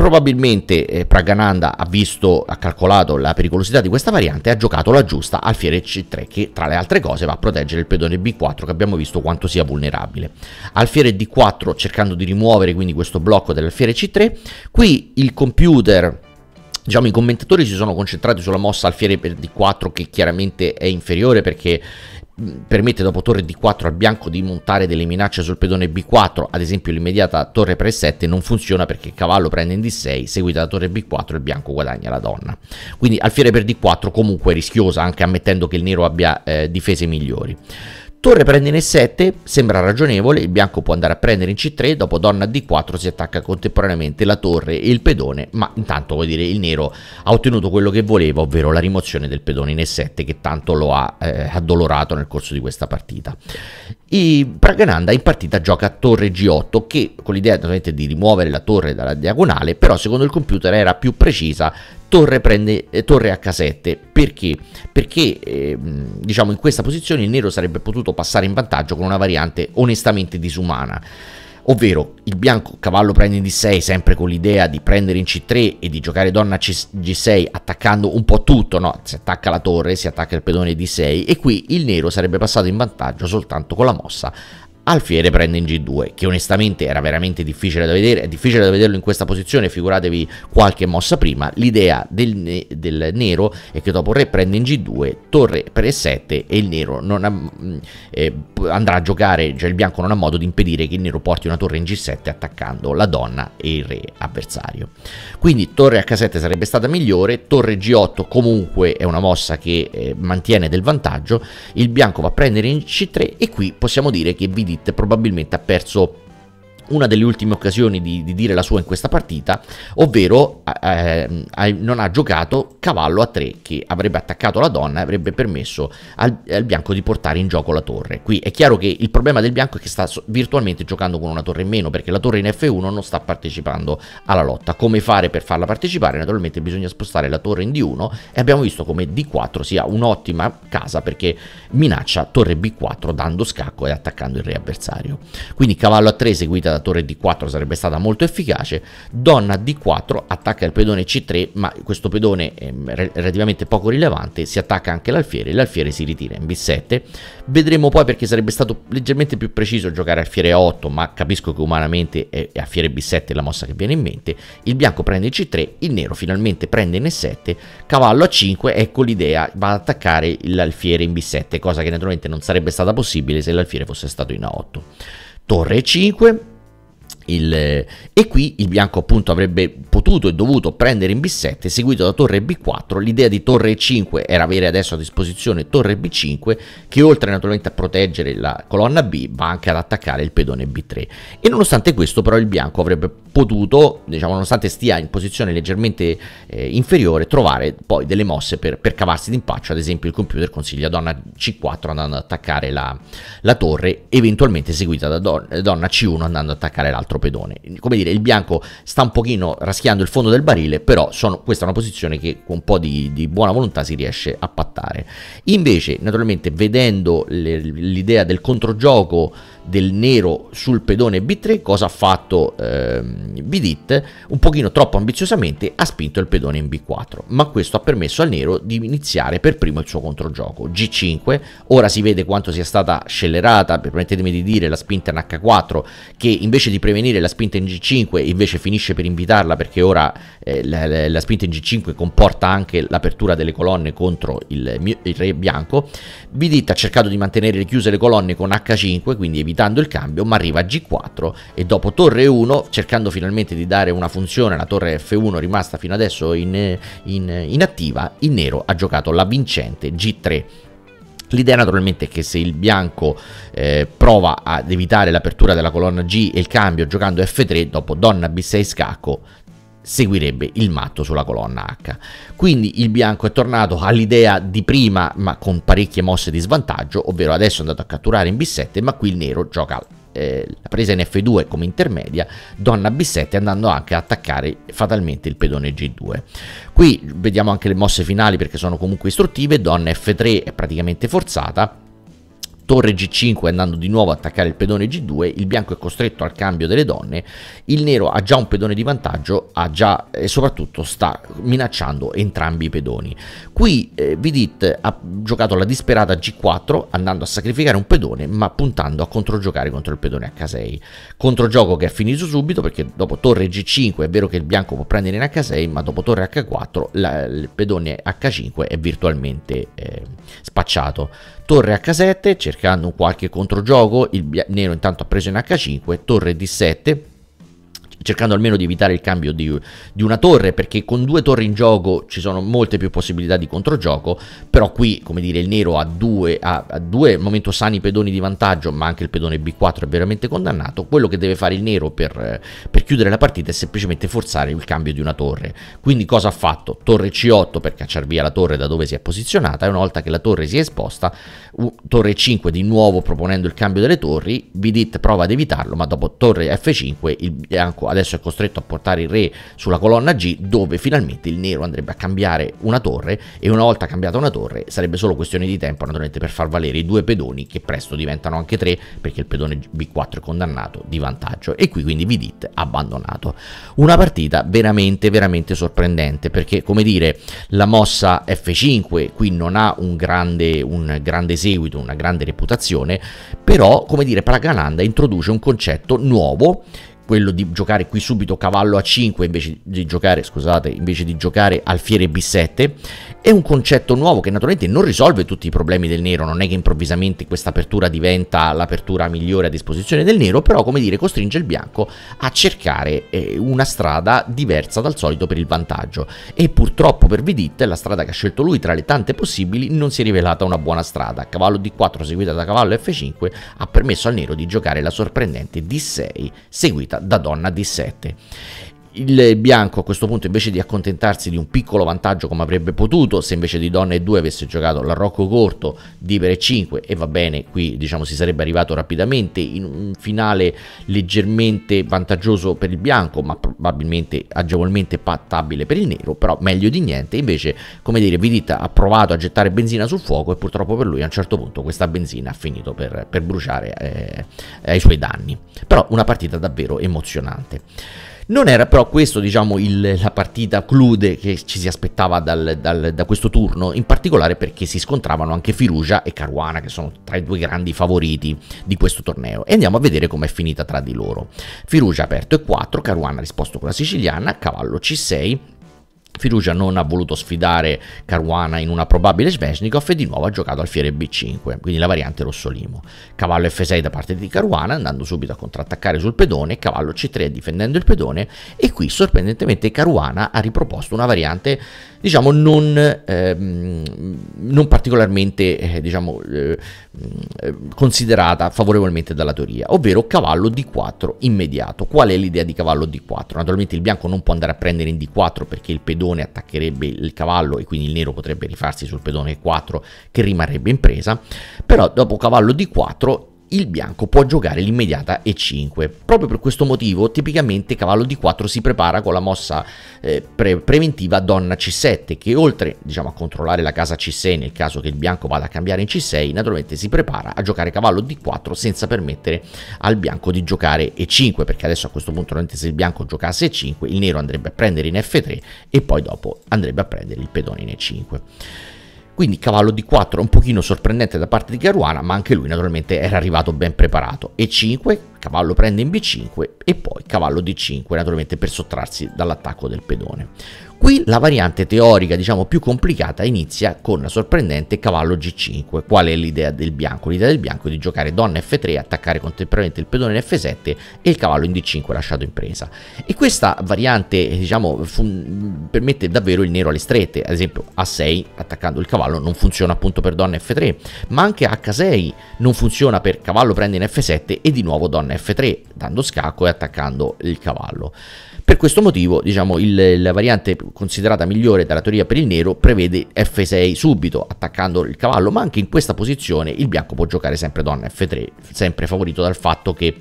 probabilmente eh, Pragananda ha visto, ha calcolato la pericolosità di questa variante e ha giocato la giusta al alfiere C3 che tra le altre cose va a proteggere il pedone B4 che abbiamo visto quanto sia vulnerabile. Al Alfiere D4 cercando di rimuovere quindi questo blocco dell'alfiere C3, qui il computer Diciamo, i commentatori si sono concentrati sulla mossa alfiere per D4 che chiaramente è inferiore perché permette dopo torre D4 al bianco di montare delle minacce sul pedone B4, ad esempio l'immediata torre per E7 non funziona perché il cavallo prende in D6, seguita da torre B4 il bianco guadagna la donna. Quindi alfiere per D4 comunque rischiosa, anche ammettendo che il nero abbia eh, difese migliori. Torre prende in E7, sembra ragionevole, il bianco può andare a prendere in C3, dopo donna D4 si attacca contemporaneamente la torre e il pedone, ma intanto vuol dire il nero ha ottenuto quello che voleva, ovvero la rimozione del pedone in E7 che tanto lo ha eh, addolorato nel corso di questa partita. E Pragananda in partita gioca a torre G8 che con l'idea di rimuovere la torre dalla diagonale, però secondo il computer era più precisa torre, prende, eh, torre a casette. Perché? Perché eh, diciamo in questa posizione il nero sarebbe potuto passare in vantaggio con una variante onestamente disumana. Ovvero il bianco cavallo prende in D6 sempre con l'idea di prendere in C3 e di giocare donna a G6 attaccando un po' tutto, no? Si attacca la torre, si attacca il pedone D6 e qui il nero sarebbe passato in vantaggio soltanto con la mossa Alfiere prende in G2, che onestamente era veramente difficile da vedere, è difficile da vederlo in questa posizione, figuratevi qualche mossa prima, l'idea del, ne- del nero è che dopo Re prende in G2, Torre per E7 e il nero ha, mm, eh, andrà a giocare, cioè il bianco non ha modo di impedire che il nero porti una torre in G7 attaccando la donna e il Re avversario. Quindi Torre H7 sarebbe stata migliore, Torre G8 comunque è una mossa che eh, mantiene del vantaggio, il bianco va a prendere in C3 e qui possiamo dire che vi ditte probabilmente ha perso una delle ultime occasioni di, di, dire la sua in questa partita, ovvero eh, eh non ha giocato cavallo a 3 che avrebbe attaccato la donna e avrebbe permesso al, al, bianco di portare in gioco la torre. Qui è chiaro che il problema del bianco è che sta virtualmente giocando con una torre in meno perché la torre in F1 non sta partecipando alla lotta. Come fare per farla partecipare? Naturalmente bisogna spostare la torre in D1 e abbiamo visto come D4 sia un'ottima casa perché minaccia torre B4 dando scacco e attaccando il re avversario. Quindi cavallo a 3 seguita da torre d4 sarebbe stata molto efficace, donna d4 attacca il pedone c3 ma questo pedone è ehm, relativamente poco rilevante, si attacca anche l'alfiere, l'alfiere si ritira in b7, vedremo poi perché sarebbe stato leggermente più preciso giocare alfiere a8 ma capisco che umanamente è alfiere b7 la mossa che viene in mente, il bianco prende c3, il nero finalmente prende in e7, cavallo a5, ecco l'idea, va ad attaccare l'alfiere in b7, cosa che naturalmente non sarebbe stata possibile se l'alfiere fosse stato in a8. Torre 5, il, eh, e qui il bianco appunto avrebbe potuto e dovuto prendere in B7 seguito da torre B4 l'idea di torre E5 era avere adesso a disposizione torre B5 che oltre naturalmente a proteggere la colonna B va anche ad attaccare il pedone B3 e nonostante questo però il bianco avrebbe potuto diciamo nonostante stia in posizione leggermente eh, inferiore trovare poi delle mosse per, per cavarsi d'impaccio ad esempio il computer consiglia donna C4 andando ad attaccare la, la torre eventualmente seguita da don, donna C1 andando ad attaccare l'altro pedone. Come dire, il bianco sta un pochino raschiando il fondo del barile, però sono, questa è una posizione che con un po' di, di buona volontà si riesce a pattare. Invece, naturalmente, vedendo le, l'idea del controgioco del nero sul pedone B3, cosa ha fatto eh, Bidit? Un pochino troppo ambiziosamente ha spinto il pedone in B4, ma questo ha permesso al nero di iniziare per primo il suo controgioco. G5, ora si vede quanto sia stata scellerata, permettetemi di dire, la spinta in H4, che invece di prevenire la spinta in G5 invece finisce per invitarla perché ora eh, la, la, spinta in G5 comporta anche l'apertura delle colonne contro il, il re bianco. Vidit ha cercato di mantenere chiuse le colonne con H5, quindi evitare tentando il cambio, ma arriva a G4 e dopo torre 1, cercando finalmente di dare una funzione alla torre F1 rimasta fino adesso in, in, inattiva, il nero ha giocato la vincente G3. L'idea naturalmente è che se il bianco eh, prova ad evitare l'apertura della colonna G e il cambio giocando F3, dopo donna B6 scacco, seguirebbe il matto sulla colonna H. Quindi il bianco è tornato all'idea di prima, ma con parecchie mosse di svantaggio, ovvero adesso è andato a catturare in B7, ma qui il nero gioca eh, la presa in F2 come intermedia, donna B7 andando anche a attaccare fatalmente il pedone G2. Qui vediamo anche le mosse finali perché sono comunque istruttive, donna F3 è praticamente forzata, torre G5 andando di nuovo a attaccare il pedone G2, il bianco è costretto al cambio delle donne, il nero ha già un pedone di vantaggio già, e soprattutto sta minacciando entrambi i pedoni. Qui eh, Vidit ha giocato la disperata G4 andando a sacrificare un pedone ma puntando a controgiocare contro il pedone H6. Controgioco che è finito subito perché dopo torre G5 è vero che il bianco può prendere in H6 ma dopo torre H4 la, il pedone H5 è virtualmente eh, spacciato torre h7 cercando un qualche controgioco, il nero intanto ha preso in h5, torre d7, cercando almeno di evitare il cambio di, di, una torre, perché con due torri in gioco ci sono molte più possibilità di controgioco, però qui, come dire, il nero ha due, ha, ha due momento sani pedoni di vantaggio, ma anche il pedone B4 è veramente condannato, quello che deve fare il nero per, per chiudere la partita è semplicemente forzare il cambio di una torre. Quindi cosa ha fatto? Torre C8 per cacciar via la torre da dove si è posizionata, e una volta che la torre si è esposta, torre 5 di nuovo proponendo il cambio delle torri, Bidit prova ad evitarlo, ma dopo torre F5 il bianco adesso è costretto a portare il re sulla colonna G dove finalmente il nero andrebbe a cambiare una torre e una volta cambiata una torre sarebbe solo questione di tempo naturalmente per far valere i due pedoni che presto diventano anche tre perché il pedone B4 è condannato di vantaggio e qui quindi Vidit abbandonato. Una partita veramente veramente sorprendente perché come dire la mossa F5 qui non ha un grande, un grande seguito, una grande reputazione però come dire Pragananda introduce un concetto nuovo quello di giocare qui subito cavallo a 5 invece di giocare, scusate, invece di giocare alfiere b7, è un concetto nuovo che naturalmente non risolve tutti i problemi del nero, non è che improvvisamente questa apertura diventa l'apertura migliore a disposizione del nero, però come dire costringe il bianco a cercare eh, una strada diversa dal solito per il vantaggio e purtroppo per Vedit la strada che ha scelto lui tra le tante possibili non si è rivelata una buona strada, cavallo d4 seguita da cavallo f5 ha permesso al nero di giocare la sorprendente d6 seguita da donna di 7. Il bianco a questo punto invece di accontentarsi di un piccolo vantaggio come avrebbe potuto se invece di donna e 2 avesse giocato l'arrocco corto di e 5 e va bene qui diciamo si sarebbe arrivato rapidamente in un finale leggermente vantaggioso per il bianco ma probabilmente agevolmente pattabile per il nero però meglio di niente invece come dire Vidit ha provato a gettare benzina sul fuoco e purtroppo per lui a un certo punto questa benzina ha finito per, per bruciare eh, ai suoi danni però una partita davvero emozionante non era però questo, diciamo, il, la partita clude che ci si aspettava dal, dal, da questo turno, in particolare perché si scontravano anche Firugia e Caruana, che sono tra i due grandi favoriti di questo torneo. E andiamo a vedere com'è finita tra di loro. Firugia aperto e 4, Caruana risposto con la siciliana, cavallo C6, Fiducia non ha voluto sfidare Caruana in una probabile Svesnikov e di nuovo ha giocato al alfiere B5, quindi la variante rossolimo. Cavallo F6 da parte di Caruana andando subito a contrattaccare sul pedone, cavallo C3 difendendo il pedone e qui sorprendentemente Caruana ha riproposto una variante diciamo non, ehm, non particolarmente eh, diciamo, eh, mm, considerata favorevolmente dalla teoria, ovvero cavallo D4 immediato. Qual è l'idea di cavallo D4? Naturalmente il bianco non può andare a prendere in D4 perché il pedone attaccherebbe il cavallo e quindi il nero potrebbe rifarsi sul pedone e 4 che rimarrebbe in presa, però dopo cavallo D4 il bianco può giocare l'immediata E5. Proprio per questo motivo tipicamente cavallo D4 si prepara con la mossa eh, pre preventiva donna C7 che oltre diciamo, a controllare la casa C6 nel caso che il bianco vada a cambiare in C6 naturalmente si prepara a giocare cavallo D4 senza permettere al bianco di giocare E5 perché adesso a questo punto se il bianco giocasse E5 il nero andrebbe a prendere in F3 e poi dopo andrebbe a prendere il pedone in E5 quindi cavallo d 4 un pochino sorprendente da parte di Caruana ma anche lui naturalmente era arrivato ben preparato E5 cavallo prende in B5 e poi cavallo D5 naturalmente per sottrarsi dall'attacco del pedone Qui la variante teorica, diciamo più complicata, inizia con la sorprendente cavallo G5. Qual è l'idea del bianco? L'idea del bianco è di giocare donna F3, attaccare contemporaneamente il pedone in F7 e il cavallo in D5 lasciato in presa. E questa variante, diciamo, permette davvero il nero alle strette. Ad esempio, A6 attaccando il cavallo non funziona appunto per donna F3, ma anche H6 non funziona per cavallo prende in F7 e di nuovo donna F3, dando scacco e attaccando il cavallo. Per questo motivo, diciamo, il, la variante considerata migliore dalla teoria per il nero, prevede F6 subito, attaccando il cavallo, ma anche in questa posizione il bianco può giocare sempre donna F3, sempre favorito dal fatto che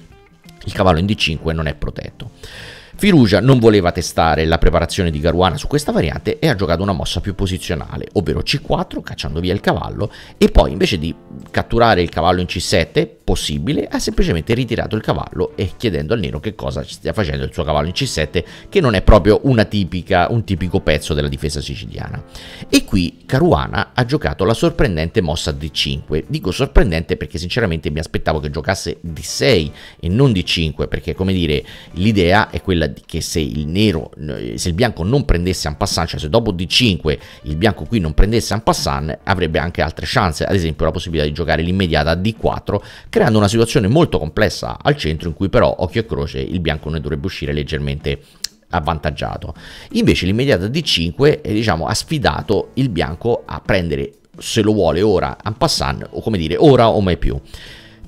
il cavallo in D5 non è protetto. Firugia non voleva testare la preparazione di Garuana su questa variante e ha giocato una mossa più posizionale, ovvero C4 cacciando via il cavallo e poi invece di catturare il cavallo in C7 possibile, ha semplicemente ritirato il cavallo e chiedendo al nero che cosa stia facendo il suo cavallo in C7, che non è proprio tipica, un tipico pezzo della difesa siciliana. E qui Caruana ha giocato la sorprendente mossa D5. Dico sorprendente perché sinceramente mi aspettavo che giocasse D6 e non D5, perché come dire, l'idea è quella di che se il nero, se il bianco non prendesse un passant, cioè se dopo D5 il bianco qui non prendesse un passant, avrebbe anche altre chance, ad esempio la possibilità di giocare l'immediata D4, creando una situazione molto complessa al centro in cui però occhio e croce il bianco ne dovrebbe uscire leggermente avvantaggiato. Invece l'immediata D5 eh, diciamo, ha sfidato il bianco a prendere se lo vuole ora, un passant, o come dire, ora o mai più.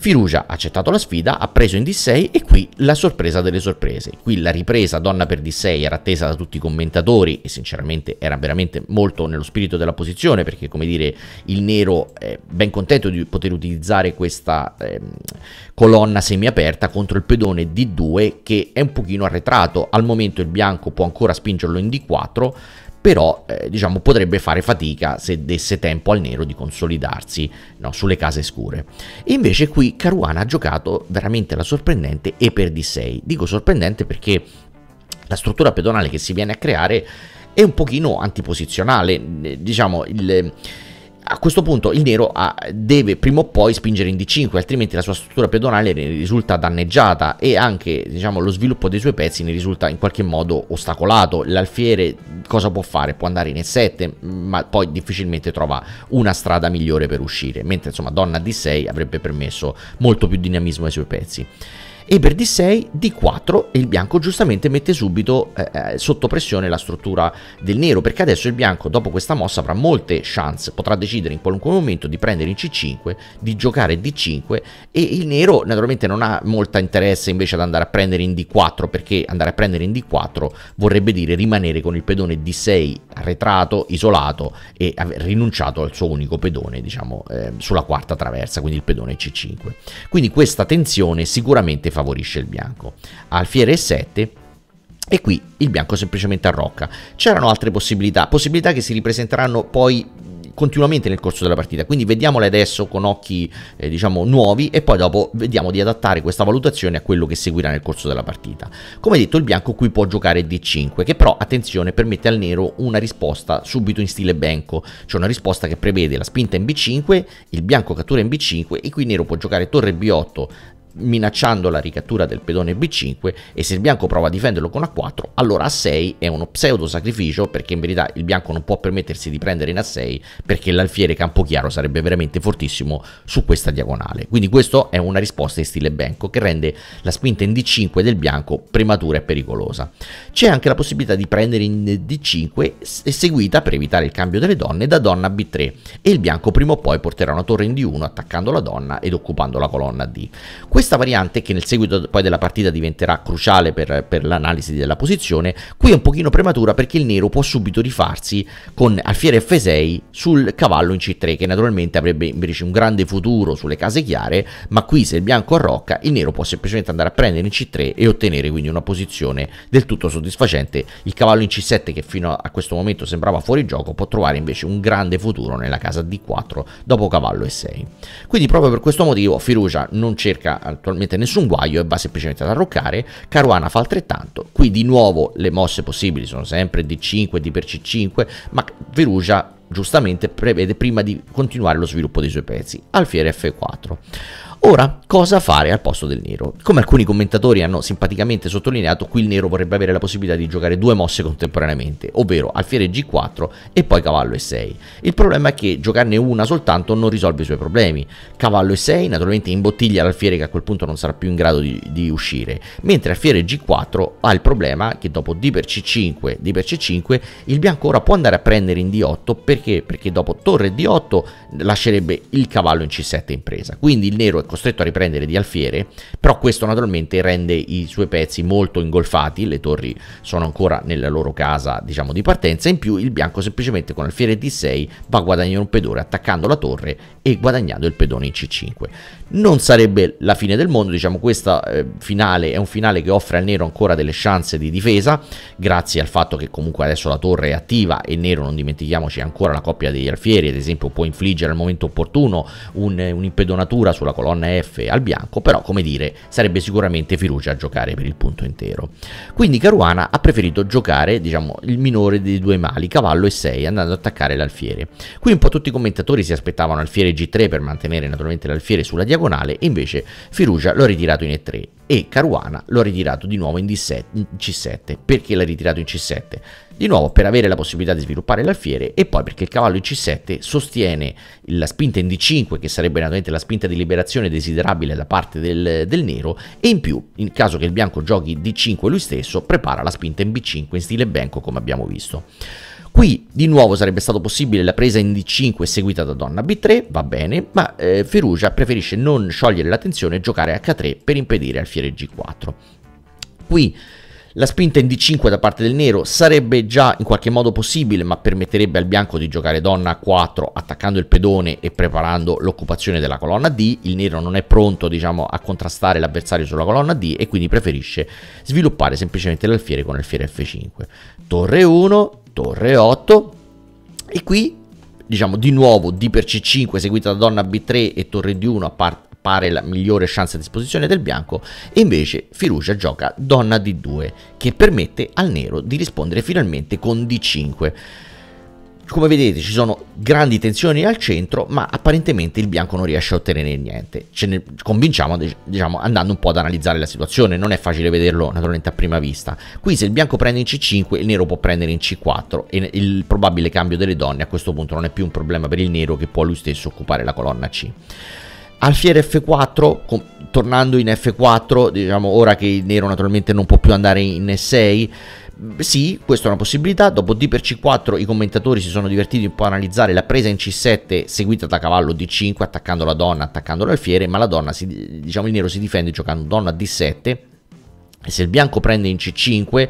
Firugia ha accettato la sfida, ha preso in D6 e qui la sorpresa delle sorprese. Qui la ripresa donna per D6 era attesa da tutti i commentatori e sinceramente era veramente molto nello spirito della posizione perché come dire il nero è ben contento di poter utilizzare questa eh, colonna semiaperta contro il pedone D2 che è un pochino arretrato. Al momento il bianco può ancora spingerlo in D4 però eh, diciamo, potrebbe fare fatica se desse tempo al nero di consolidarsi no, sulle case scure. E invece qui Caruana ha giocato veramente la sorprendente E per D6. Dico sorprendente perché la struttura pedonale che si viene a creare è un pochino antiposizionale, eh, diciamo il a questo punto il nero ha, deve prima o poi spingere in D5, altrimenti la sua struttura pedonale ne risulta danneggiata e anche diciamo, lo sviluppo dei suoi pezzi ne risulta in qualche modo ostacolato. L'alfiere cosa può fare? Può andare in E7, ma poi difficilmente trova una strada migliore per uscire, mentre insomma donna D6 avrebbe permesso molto più dinamismo ai suoi pezzi e per d 6, d 4 e il bianco giustamente mette subito eh, eh, sotto pressione la struttura del nero perché adesso il bianco dopo questa mossa avrà molte chance, potrà decidere in qualunque momento di prendere in C5, di giocare D5 e il nero naturalmente non ha molto interesse invece ad andare a prendere in D4 perché andare a prendere in D4 vorrebbe dire rimanere con il pedone D6 arretrato, isolato e aver rinunciato al suo unico pedone diciamo eh, sulla quarta traversa, quindi il pedone C5. Quindi questa tensione sicuramente fa favorisce il bianco. Alfiere 7 e qui il bianco semplicemente arrocca. C'erano altre possibilità, possibilità che si ripresenteranno poi continuamente nel corso della partita, quindi vediamole adesso con occhi eh, diciamo nuovi e poi dopo vediamo di adattare questa valutazione a quello che seguirà nel corso della partita. Come detto il bianco qui può giocare D5 che però attenzione permette al nero una risposta subito in stile banco, cioè una risposta che prevede la spinta in B5, il bianco cattura in B5 e qui nero può giocare torre B8 minacciando la ricattura del pedone b5 e se il bianco prova a difenderlo con a4 allora a6 è uno pseudo sacrificio perché in verità il bianco non può permettersi di prendere in a6 perché l'alfiere campochiaro sarebbe veramente fortissimo su questa diagonale quindi questa è una risposta in stile banco che rende la spinta in d5 del bianco prematura e pericolosa c'è anche la possibilità di prendere in d5 seguita per evitare il cambio delle donne da donna a b3 e il bianco prima o poi porterà una torre in d1 attaccando la donna ed occupando la colonna d questa variante, che nel seguito poi della partita diventerà cruciale per, per l'analisi della posizione, qui è un pochino prematura perché il nero può subito rifarsi con alfiere F6 sul cavallo in C3, che naturalmente avrebbe invece un grande futuro sulle case chiare, ma qui se il bianco arrocca, il nero può semplicemente andare a prendere in C3 e ottenere quindi una posizione del tutto soddisfacente. Il cavallo in C7, che fino a questo momento sembrava fuori gioco, può trovare invece un grande futuro nella casa D4 dopo cavallo E6. Quindi proprio per questo motivo Firugia non cerca attualmente nessun guaio e va semplicemente ad arroccare, Caruana fa altrettanto, qui di nuovo le mosse possibili sono sempre D5, D per C5, ma Verugia giustamente prevede prima di continuare lo sviluppo dei suoi pezzi, alfiere F4. Ora, cosa fare al posto del nero? Come alcuni commentatori hanno simpaticamente sottolineato, qui il nero vorrebbe avere la possibilità di giocare due mosse contemporaneamente, ovvero alfiere G4 e poi cavallo E6. Il problema è che giocarne una soltanto non risolve i suoi problemi. Cavallo E6 naturalmente imbottiglia l'alfiere che a quel punto non sarà più in grado di, di uscire, mentre alfiere G4 ha il problema che dopo D per C5, D per C5, il bianco ora può andare a prendere in D8 perché? Perché dopo torre D8 lascerebbe il cavallo in C7 in presa. Quindi il nero è costretto a riprendere di alfiere, però questo naturalmente rende i suoi pezzi molto ingolfati, le torri sono ancora nella loro casa diciamo di partenza, in più il bianco semplicemente con alfiere D6 va a guadagnare un pedone attaccando la torre e guadagnando il pedone in C5 non sarebbe la fine del mondo, diciamo questa eh, finale è un finale che offre al Nero ancora delle chance di difesa, grazie al fatto che comunque adesso la torre è attiva e Nero non dimentichiamoci ancora la coppia degli alfieri, ad esempio può infliggere al momento opportuno un, un'impedonatura sulla colonna F al bianco, però come dire sarebbe sicuramente fiducia a giocare per il punto intero. Quindi Caruana ha preferito giocare diciamo il minore dei due mali, cavallo e 6, andando ad attaccare l'alfiere. Qui un po' tutti i commentatori si aspettavano alfiere G3 per mantenere naturalmente l'alfiere sulla diagonale, diagonale e invece Firugia l'ho ritirato in E3 e Caruana l'ho ritirato di nuovo in, D7, in C7. Perché l'ha ritirato in C7? Di nuovo per avere la possibilità di sviluppare l'alfiere e poi perché il cavallo in C7 sostiene la spinta in D5 che sarebbe naturalmente la spinta di liberazione desiderabile da parte del, del nero e in più in caso che il bianco giochi D5 lui stesso prepara la spinta in B5 in stile Benko come abbiamo visto. Qui di nuovo sarebbe stato possibile la presa in D5 seguita da donna B3, va bene, ma eh, Firugia preferisce non sciogliere l'attenzione e giocare H3 per impedire alfiere G4. Qui la spinta in D5 da parte del nero sarebbe già in qualche modo possibile, ma permetterebbe al bianco di giocare donna A4 attaccando il pedone e preparando l'occupazione della colonna D. Il nero non è pronto, diciamo, a contrastare l'avversario sulla colonna D e quindi preferisce sviluppare semplicemente l'alfiere con alfiere F5. Torre 1, torre 8 e qui diciamo di nuovo D per C5 seguita da donna B3 e torre D1 appare pare la migliore chance a disposizione del bianco e invece Firucia gioca donna D2 che permette al nero di rispondere finalmente con D5 come vedete ci sono grandi tensioni al centro, ma apparentemente il bianco non riesce a ottenere niente. Ce ne convinciamo diciamo, andando un po' ad analizzare la situazione, non è facile vederlo naturalmente a prima vista. Qui se il bianco prende in C5, il nero può prendere in C4 e il probabile cambio delle donne a questo punto non è più un problema per il nero che può lui stesso occupare la colonna C. Alfiere F4, tornando in F4, diciamo ora che il nero naturalmente non può più andare in E6, sì, questa è una possibilità. Dopo D per C4 i commentatori si sono divertiti un po' a analizzare la presa in C7 seguita da cavallo D5 attaccando la donna, attaccando l'alfiere, ma la donna, si, diciamo il nero si difende giocando donna D7 e se il bianco prende in C5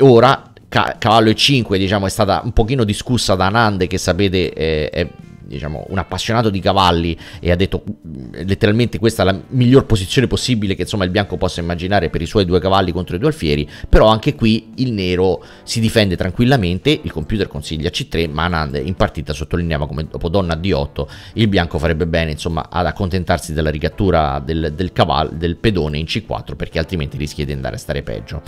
ora cavallo E5 diciamo è stata un pochino discussa da Nande che sapete eh, è diciamo, un appassionato di cavalli e ha detto letteralmente questa è la miglior posizione possibile che insomma il bianco possa immaginare per i suoi due cavalli contro i due alfieri, però anche qui il nero si difende tranquillamente, il computer consiglia C3, ma Anand in partita sottolineava come dopo donna D8 il bianco farebbe bene insomma ad accontentarsi della ricattura del, del cavallo, del pedone in C4 perché altrimenti rischia di andare a stare peggio.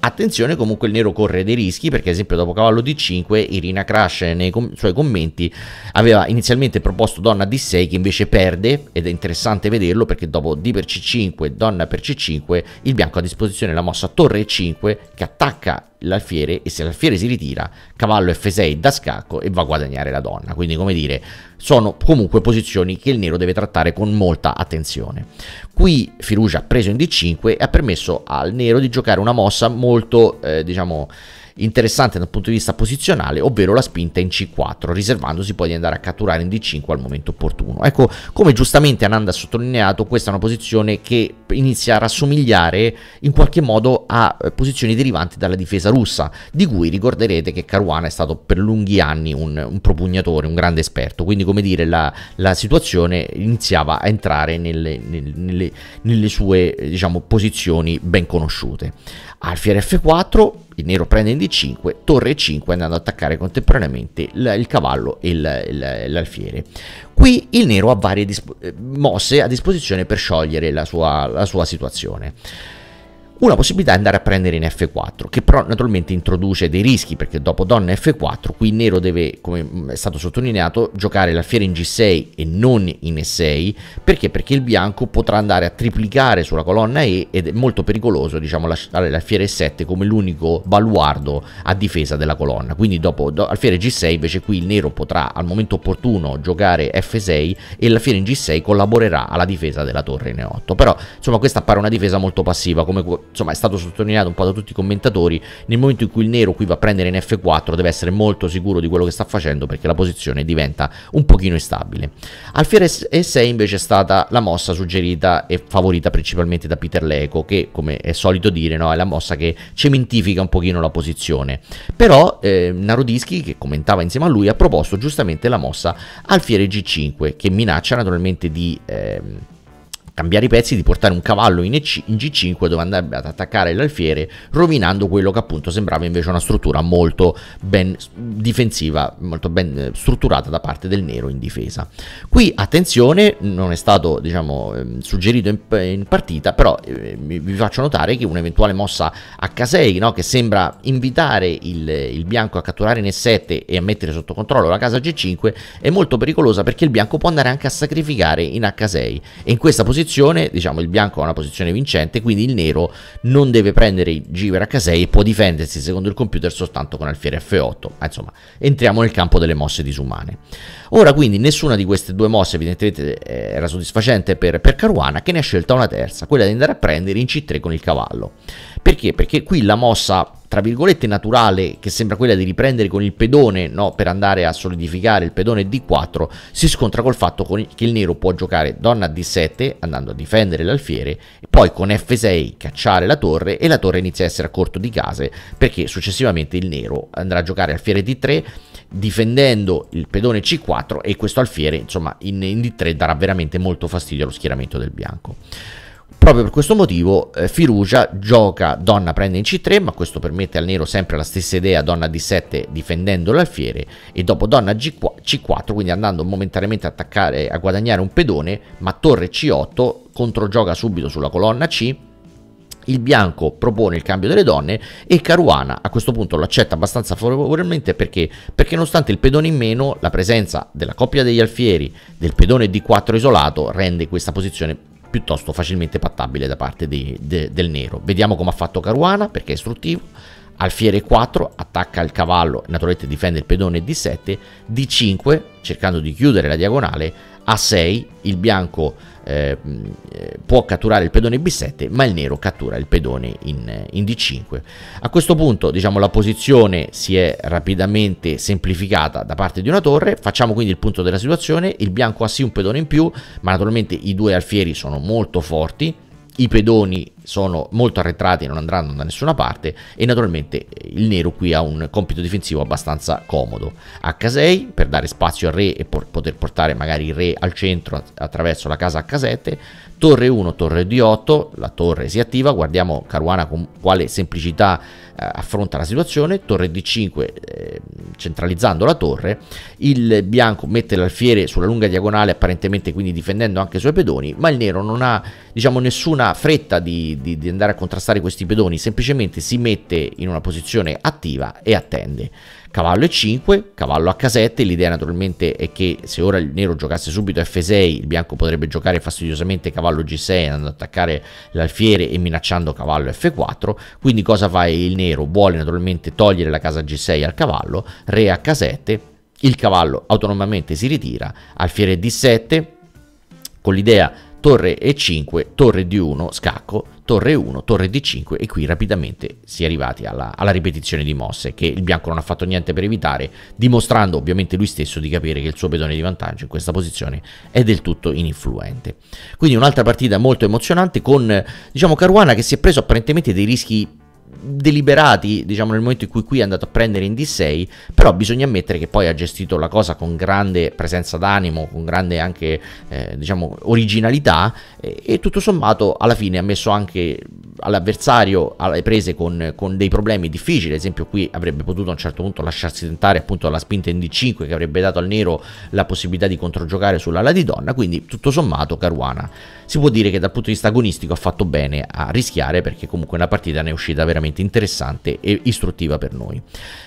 Attenzione comunque il nero corre dei rischi perché ad esempio dopo cavallo D5 Irina Crash nei com suoi commenti aveva iniziato inizialmente proposto donna D6 che invece perde ed è interessante vederlo perché dopo D per C5, donna per C5, il bianco ha a disposizione la mossa torre E5 che attacca l'alfiere e se l'alfiere si ritira cavallo F6 da scacco e va a guadagnare la donna quindi come dire sono comunque posizioni che il nero deve trattare con molta attenzione qui Firugia ha preso in D5 e ha permesso al nero di giocare una mossa molto eh, diciamo interessante dal punto di vista posizionale, ovvero la spinta in C4, riservandosi poi di andare a catturare in D5 al momento opportuno. Ecco, come giustamente Ananda ha sottolineato, questa è una posizione che inizia a rassomigliare in qualche modo a eh, posizioni derivanti dalla difesa russa, di cui ricorderete che Caruana è stato per lunghi anni un, un propugnatore, un grande esperto, quindi come dire la, la situazione iniziava a entrare nelle, nelle, nelle sue eh, diciamo, posizioni ben conosciute. Alfiere F4, il nero prende in D5, torre 5 andando ad attaccare contemporaneamente il cavallo e l'alfiere. Qui il nero ha varie eh, mosse a disposizione per sciogliere la sua, la sua situazione. Una possibilità è andare a prendere in F4, che però naturalmente introduce dei rischi, perché dopo donna F4, qui Nero deve, come è stato sottolineato, giocare l'alfiere in G6 e non in E6, perché? Perché il bianco potrà andare a triplicare sulla colonna E ed è molto pericoloso, diciamo, lasciare l'alfiere E7 come l'unico baluardo a difesa della colonna. Quindi dopo do, alfiere G6 invece qui il Nero potrà al momento opportuno giocare F6 e l'alfiere in G6 collaborerà alla difesa della torre in E8. Però insomma questa appare una difesa molto passiva, come insomma è stato sottolineato un po' da tutti i commentatori, nel momento in cui il nero qui va a prendere in F4 deve essere molto sicuro di quello che sta facendo perché la posizione diventa un pochino instabile. Alfiere E6 invece è stata la mossa suggerita e favorita principalmente da Peter Leco che come è solito dire no, è la mossa che cementifica un pochino la posizione. Però eh, Narodischi che commentava insieme a lui ha proposto giustamente la mossa alfiere G5 che minaccia naturalmente di... Ehm, cambiare i pezzi, di portare un cavallo in, G5 dove andrebbe ad attaccare l'alfiere, rovinando quello che appunto sembrava invece una struttura molto ben difensiva, molto ben eh, strutturata da parte del nero in difesa. Qui attenzione, non è stato diciamo ehm, suggerito in, in partita, però eh, vi faccio notare che un'eventuale mossa H6, no, che sembra invitare il, il bianco a catturare in E7 e a mettere sotto controllo la casa G5, è molto pericolosa perché il bianco può andare anche a sacrificare in H6 e in questa posizione posizione, diciamo il bianco ha una posizione vincente, quindi il nero non deve prendere il Giver H6 e può difendersi secondo il computer soltanto con alfiere F8. Ma insomma, entriamo nel campo delle mosse disumane. Ora quindi nessuna di queste due mosse evidentemente eh, era soddisfacente per, per Caruana che ne ha scelta una terza, quella di andare a prendere in C3 con il cavallo. Perché? Perché qui la mossa tra virgolette naturale che sembra quella di riprendere con il pedone no, per andare a solidificare il pedone D4 si scontra col fatto che il nero può giocare donna D7 andando a difendere l'alfiere poi con F6 cacciare la torre e la torre inizia a essere a corto di case perché successivamente il nero andrà a giocare alfiere D3 difendendo il pedone C4 e questo alfiere insomma in, in D3 darà veramente molto fastidio allo schieramento del bianco. Proprio per questo motivo eh, Firugia gioca donna prende in c3 ma questo permette al nero sempre la stessa idea donna d7 difendendo l'alfiere e dopo donna c4 quindi andando momentaneamente a attaccare a guadagnare un pedone ma torre c8 controgioca subito sulla colonna c il bianco propone il cambio delle donne e Caruana a questo punto lo accetta abbastanza favorevolmente perché, perché nonostante il pedone in meno, la presenza della coppia degli alfieri, del pedone D4 isolato, rende questa posizione piuttosto facilmente pattabile da parte di, de, del nero. Vediamo come ha fatto Caruana perché è istruttivo. Alfiere 4 attacca il cavallo, naturalmente difende il pedone D7, D5 cercando di chiudere la diagonale, A6 il bianco eh, mm, eh, può catturare il pedone b7, ma il nero cattura il pedone in, eh, in d5. A questo punto, diciamo, la posizione si è rapidamente semplificata da parte di una torre, facciamo quindi il punto della situazione, il bianco ha sì un pedone in più, ma naturalmente i due alfieri sono molto forti, i pedoni sono molto arretrati, non andranno da nessuna parte e naturalmente eh, il nero qui ha un compito difensivo abbastanza comodo. H6 per dare spazio al re e por- poter portare magari il re al centro att- attraverso la casa H7, torre 1, torre D8, la torre si attiva, guardiamo Caruana con quale semplicità eh, affronta la situazione, torre d5 eh, centralizzando la torre, il bianco mette l'alfiere sulla lunga diagonale apparentemente quindi difendendo anche i suoi pedoni, ma il nero non ha diciamo nessuna fretta di, di, di andare a contrastare questi pedoni, semplicemente si mette in una posizione attiva e attende cavallo e5, cavallo a casette, l'idea naturalmente è che se ora il nero giocasse subito f6 il bianco potrebbe giocare fastidiosamente cavallo g6 andando ad attaccare l'alfiere e minacciando cavallo f4, quindi cosa fa il nero? Vuole naturalmente togliere la casa g6 al cavallo, re a casette, il cavallo autonomamente si ritira, alfiere d7 con l'idea torre e5, torre d1, scacco, torre 1, torre d5 e qui rapidamente si è arrivati alla, alla ripetizione di mosse che il bianco non ha fatto niente per evitare, dimostrando ovviamente lui stesso di capire che il suo pedone di vantaggio in questa posizione è del tutto ininfluente. Quindi un'altra partita molto emozionante con diciamo Caruana che si è preso apparentemente dei rischi deliberati, diciamo, nel momento in cui qui è andato a prendere in D6, però bisogna ammettere che poi ha gestito la cosa con grande presenza d'animo, con grande anche, eh, diciamo, originalità e, e, tutto sommato alla fine ha messo anche all'avversario alle prese con, con, dei problemi difficili, ad esempio qui avrebbe potuto a un certo punto lasciarsi tentare appunto alla spinta in D5 che avrebbe dato al nero la possibilità di controgiocare sull'ala di donna, quindi tutto sommato Caruana si può dire che dal punto di vista agonistico ha fatto bene a rischiare perché comunque una partita ne è uscita veramente veramente interessante e istruttiva per noi.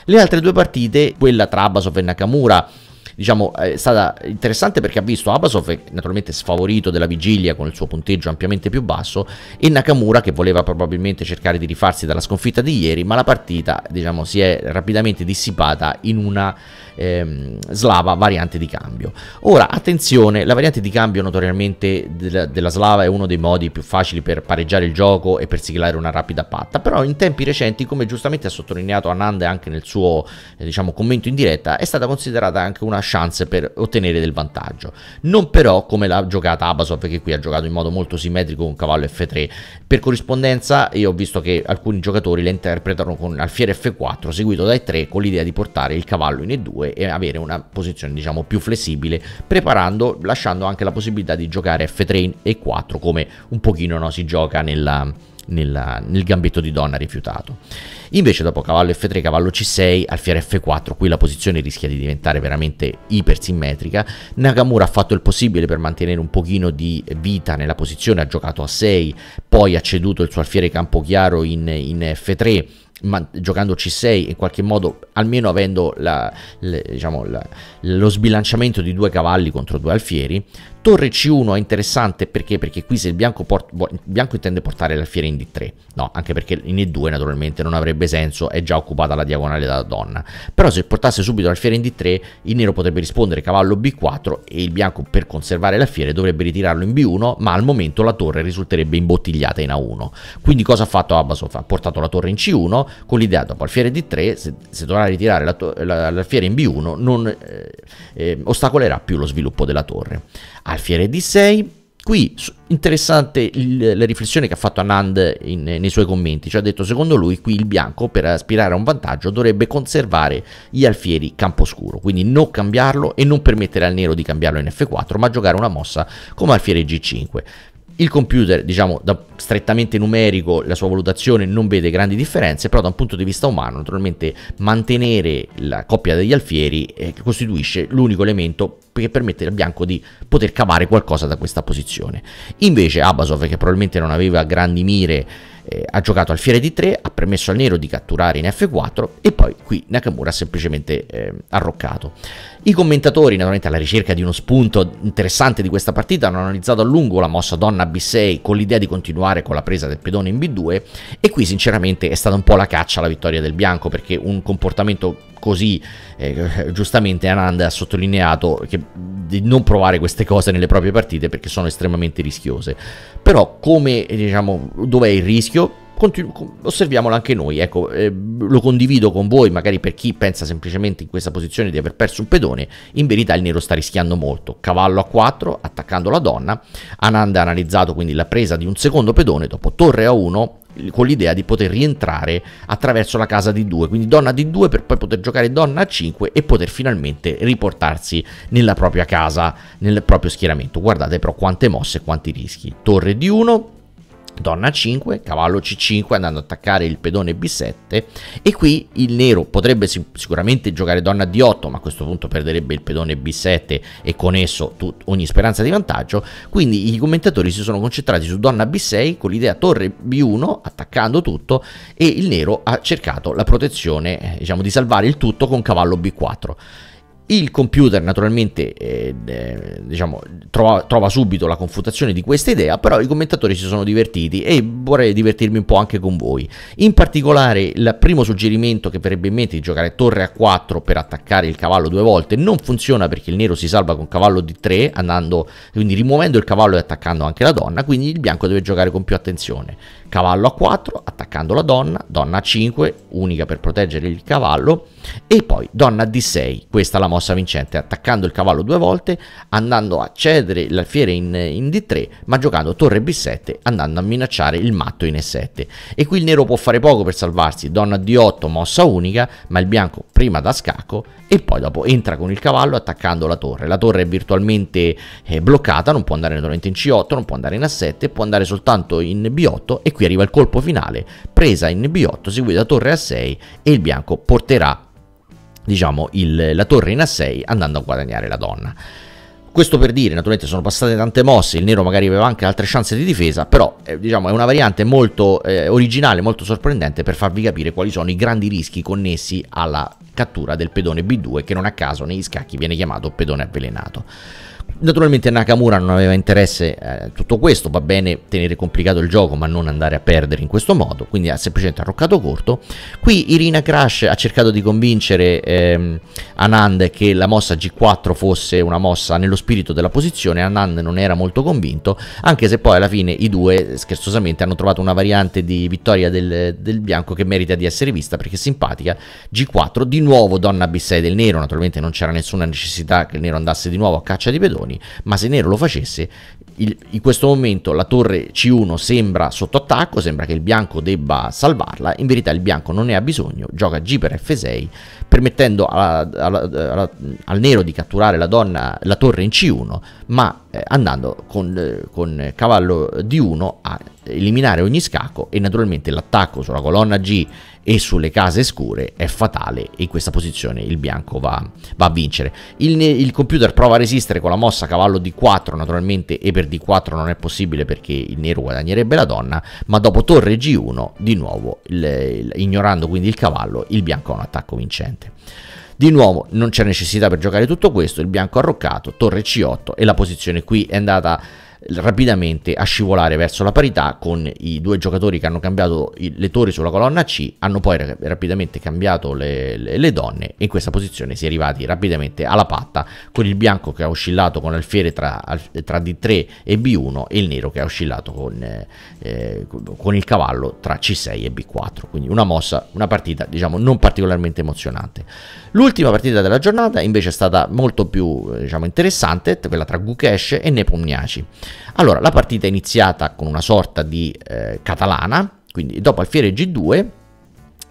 Le altre due partite, quella tra Abasov e Nakamura, diciamo, è stata interessante perché ha visto Abasov naturalmente sfavorito della vigilia con il suo punteggio ampiamente più basso e Nakamura che voleva probabilmente cercare di rifarsi dalla sconfitta di ieri, ma la partita, diciamo, si è rapidamente dissipata in una ehm, slava variante di cambio. Ora, attenzione, la variante di cambio notoriamente della, della slava è uno dei modi più facili per pareggiare il gioco e per siglare una rapida patta, però in tempi recenti, come giustamente ha sottolineato Ananda anche nel suo eh, diciamo, commento in diretta, è stata considerata anche una chance per ottenere del vantaggio. Non però come l'ha giocata Abasov, che qui ha giocato in modo molto simmetrico con cavallo F3. Per corrispondenza, io ho visto che alcuni giocatori la interpretano con alfiere F4 seguito dai 3 con l'idea di portare il cavallo in E2 2 e avere una posizione diciamo più flessibile preparando lasciando anche la possibilità di giocare F-Train e 4 come un pochino no, si gioca nella, nella, nel gambetto di donna rifiutato. Invece dopo cavallo F3, cavallo C6, alfiere F4, qui la posizione rischia di diventare veramente ipersimmetrica. Nakamura ha fatto il possibile per mantenere un pochino di vita nella posizione, ha giocato a 6, poi ha ceduto il suo alfiere campo chiaro in, in F3 ma giocando C6 in qualche modo almeno avendo la, le, diciamo, la, lo sbilanciamento di due cavalli contro due alfieri torre C1 è interessante perché? Perché qui se il bianco, il bianco intende portare l'alfiere in D3, no, anche perché in E2 naturalmente non avrebbe senso, è già occupata la diagonale della donna, però se portasse subito l'alfiere in D3 il nero potrebbe rispondere cavallo B4 e il bianco per conservare l'alfiere dovrebbe ritirarlo in B1, ma al momento la torre risulterebbe imbottigliata in A1. Quindi cosa ha fatto Abbasov? Ha portato la torre in C1 con l'idea dopo alfiere D3, se, se dovrà ritirare l'alfiere la, la, in B1 non eh, eh, ostacolerà più lo sviluppo della torre. A alfiere D6. Qui interessante il, la riflessione che ha fatto Anand in, nei suoi commenti, ci ha detto secondo lui qui il bianco per aspirare a un vantaggio dovrebbe conservare gli alfieri campo scuro, quindi non cambiarlo e non permettere al nero di cambiarlo in F4 ma giocare una mossa come alfiere G5. Il computer, diciamo, da strettamente numerico, la sua valutazione non vede grandi differenze, però da un punto di vista umano, naturalmente mantenere la coppia degli alfieri eh, costituisce l'unico elemento che permette al bianco di poter cavare qualcosa da questa posizione. Invece Abasov, che probabilmente non aveva grandi mire, eh, ha giocato al fiere di 3, ha permesso al nero di catturare in F4 e poi qui Nakamura ha semplicemente eh, arroccato. I commentatori, naturalmente alla ricerca di uno spunto interessante di questa partita, hanno analizzato a lungo la mossa donna B6 con l'idea di continuare con la presa del pedone in B2 e qui sinceramente è stata un po' la caccia alla vittoria del bianco perché un comportamento così eh, giustamente Anand ha sottolineato che di non provare queste cose nelle proprie partite perché sono estremamente rischiose. Però come diciamo, dov'è il rischio? Continu- osserviamolo anche noi, ecco, eh, lo condivido con voi, magari per chi pensa semplicemente in questa posizione di aver perso un pedone, in verità il nero sta rischiando molto. Cavallo a 4 attaccando la donna, Ananda ha analizzato quindi la presa di un secondo pedone dopo torre a 1 con l'idea di poter rientrare attraverso la casa di 2, quindi donna di 2 per poi poter giocare donna a 5 e poter finalmente riportarsi nella propria casa, nel proprio schieramento. Guardate però quante mosse e quanti rischi. Torre di 1, donna 5, cavallo c5 andando ad attaccare il pedone b7 e qui il nero potrebbe sicuramente giocare donna d8 ma a questo punto perderebbe il pedone b7 e con esso ogni speranza di vantaggio quindi i commentatori si sono concentrati su donna b6 con l'idea torre b1 attaccando tutto e il nero ha cercato la protezione eh, diciamo di salvare il tutto con cavallo b4 il computer naturalmente eh, eh, diciamo, trova, trova, subito la confutazione di questa idea, però i commentatori si sono divertiti e vorrei divertirmi un po' anche con voi. In particolare il primo suggerimento che verrebbe in mente di giocare torre a 4 per attaccare il cavallo due volte non funziona perché il nero si salva con cavallo di 3 andando, quindi rimuovendo il cavallo e attaccando anche la donna, quindi il bianco deve giocare con più attenzione. Cavallo a 4 attaccando la donna, donna a 5 unica per proteggere il cavallo e poi donna a d6, questa la mossa vincente, attaccando il cavallo due volte, andando a cedere l'alfiere in, in D3, ma giocando torre B7, andando a minacciare il matto in E7. E qui il nero può fare poco per salvarsi, donna D8, mossa unica, ma il bianco prima da scacco e poi dopo entra con il cavallo attaccando la torre. La torre è virtualmente eh, bloccata, non può andare naturalmente in C8, non può andare in A7, può andare soltanto in B8 e qui arriva il colpo finale, presa in B8, seguita da torre A6 e il bianco porterà diciamo, il, la torre in A6 andando a guadagnare la donna. Questo per dire, naturalmente sono passate tante mosse, il nero magari aveva anche altre chance di difesa, però eh, diciamo, è una variante molto eh, originale, molto sorprendente per farvi capire quali sono i grandi rischi connessi alla cattura del pedone B2 che non a caso negli scacchi viene chiamato pedone avvelenato. Naturalmente Nakamura non aveva interesse a eh, tutto questo, va bene tenere complicato il gioco ma non andare a perdere in questo modo, quindi ha semplicemente arroccato corto. Qui Irina Crash ha cercato di convincere ehm, Anand che la mossa G4 fosse una mossa nello spirito della posizione, Anand non era molto convinto, anche se poi alla fine i due eh, scherzosamente hanno trovato una variante di vittoria del, del bianco che merita di essere vista perché è simpatica. G4 di nuovo donna B6 del nero, naturalmente non c'era nessuna necessità che il nero andasse di nuovo a caccia di pedone Meloni, ma se Nero lo facesse, il, in questo momento la torre C1 sembra sotto attacco, sembra che il bianco debba salvarla, in verità il bianco non ne ha bisogno, gioca G per F6, permettendo alla, alla, alla, al nero di catturare la, donna, la torre in C1, ma eh, andando con, eh, con cavallo D1 a eliminare ogni scacco e naturalmente l'attacco sulla colonna G e sulle case scure è fatale e in questa posizione il bianco va, va a vincere. Il, il, computer prova a resistere con la mossa cavallo D4 naturalmente e per D4 non è possibile perché il nero guadagnerebbe la donna, ma dopo torre G1 di nuovo, il, ignorando quindi il cavallo, il bianco ha un attacco vincente. Di nuovo non c'è necessità per giocare tutto questo, il bianco ha arroccato, torre C8 e la posizione qui è andata rapidamente a scivolare verso la parità con i due giocatori che hanno cambiato le torri sulla colonna C, hanno poi rapidamente cambiato le, le, le donne e in questa posizione si è arrivati rapidamente alla patta con il bianco che ha oscillato con alfiere tra, tra D3 e B1 e il nero che ha oscillato con, eh, eh con il cavallo tra C6 e B4, quindi una mossa, una partita diciamo non particolarmente emozionante. L'ultima partita della giornata invece è stata molto più eh, diciamo, interessante, quella tra Gukesh e Nepomniaci. Allora, la partita è iniziata con una sorta di eh, catalana, quindi dopo alfiere G2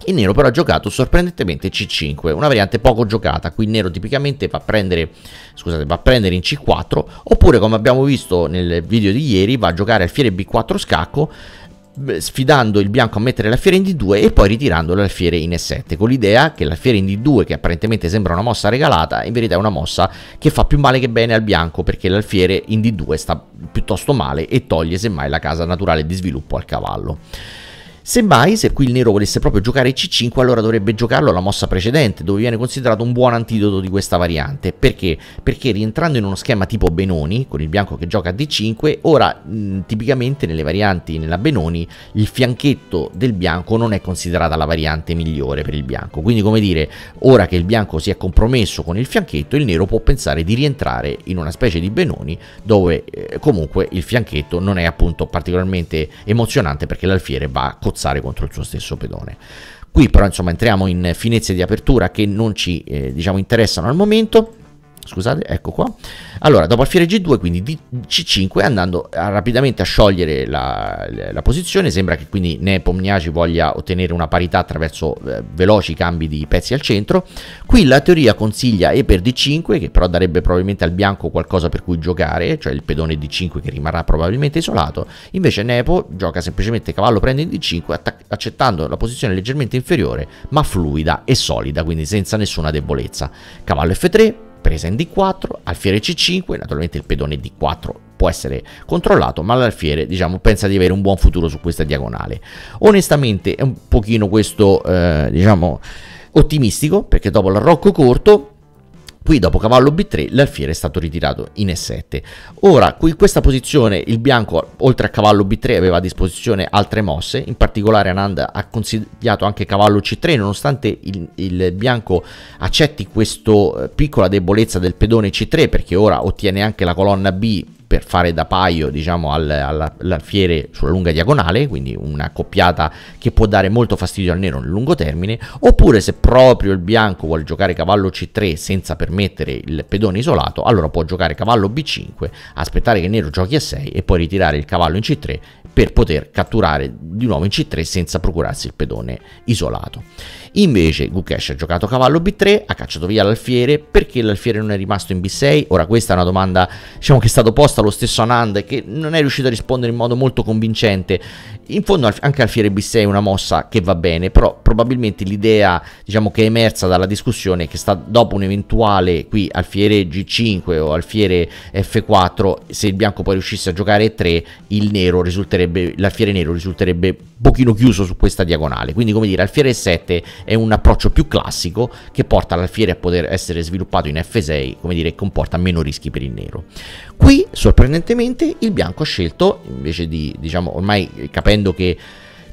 il nero però ha giocato sorprendentemente C5, una variante poco giocata, qui il nero tipicamente va a, prendere, scusate, va a prendere, in C4, oppure come abbiamo visto nel video di ieri va a giocare alfiere B4 scacco, sfidando il bianco a mettere l'alfiere in D2 e poi ritirando l'alfiere in E7 con l'idea che l'alfiere in D2 che apparentemente sembra una mossa regalata in verità è una mossa che fa più male che bene al bianco perché l'alfiere in D2 sta piuttosto male e toglie semmai la casa naturale di sviluppo al cavallo Semmai, se qui il nero volesse proprio giocare C5, allora dovrebbe giocarlo alla mossa precedente, dove viene considerato un buon antidoto di questa variante. Perché? Perché rientrando in uno schema tipo Benoni, con il bianco che gioca a D5, ora mh, tipicamente nelle varianti nella Benoni il fianchetto del bianco non è considerata la variante migliore per il bianco. Quindi come dire, ora che il bianco si è compromesso con il fianchetto, il nero può pensare di rientrare in una specie di Benoni dove eh, comunque il fianchetto non è appunto particolarmente emozionante perché l'alfiere va cottato scozzare contro il suo stesso pedone. Qui però insomma entriamo in finezze di apertura che non ci eh, diciamo, interessano al momento scusate, ecco qua. Allora, dopo alfiere G2, quindi C5, andando a rapidamente a sciogliere la, la, posizione, sembra che quindi Nepomniaci voglia ottenere una parità attraverso eh, veloci cambi di pezzi al centro. Qui la teoria consiglia E per D5, che però darebbe probabilmente al bianco qualcosa per cui giocare, cioè il pedone D5 che rimarrà probabilmente isolato. Invece Nepo gioca semplicemente cavallo prende in D5, accettando la posizione leggermente inferiore, ma fluida e solida, quindi senza nessuna debolezza. Cavallo F3, presa in D4, alfiere C5, naturalmente il pedone D4 può essere controllato, ma l'alfiere diciamo, pensa di avere un buon futuro su questa diagonale. Onestamente è un pochino questo eh, diciamo, ottimistico, perché dopo l'arrocco corto Qui dopo cavallo B3 l'alfiere è stato ritirato in E7. Ora, in questa posizione il bianco, oltre a cavallo B3, aveva a disposizione altre mosse, in particolare Anand ha consigliato anche cavallo C3, nonostante il, il bianco accetti questa eh, piccola debolezza del pedone C3, perché ora ottiene anche la colonna B per fare da paio diciamo al, al, all'alfiere sulla lunga diagonale, quindi una coppiata che può dare molto fastidio al nero nel lungo termine, oppure se proprio il bianco vuole giocare cavallo C3 senza permettere il pedone isolato, allora può giocare cavallo B5, aspettare che il nero giochi a 6 e poi ritirare il cavallo in C3 per poter catturare di nuovo in C3 senza procurarsi il pedone isolato. Invece Gukesh ha giocato cavallo B3, ha cacciato via l'alfiere, perché l'alfiere non è rimasto in B6? Ora questa è una domanda diciamo, che è stata posta allo stesso Anand che non è riuscito a rispondere in modo molto convincente. In fondo anche alfiere B6 è una mossa che va bene, però probabilmente l'idea diciamo, che è emersa dalla discussione è che sta dopo un eventuale qui alfiere G5 o alfiere F4, se il bianco poi riuscisse a giocare 3, il nero risulterebbe risulterebbe, l'alfiere nero risulterebbe pochino chiuso su questa diagonale, quindi come dire alfiere 7 è un approccio più classico che porta l'alfiere a poter essere sviluppato in F6, come dire comporta meno rischi per il nero. Qui sorprendentemente il bianco ha scelto, invece di diciamo ormai capendo che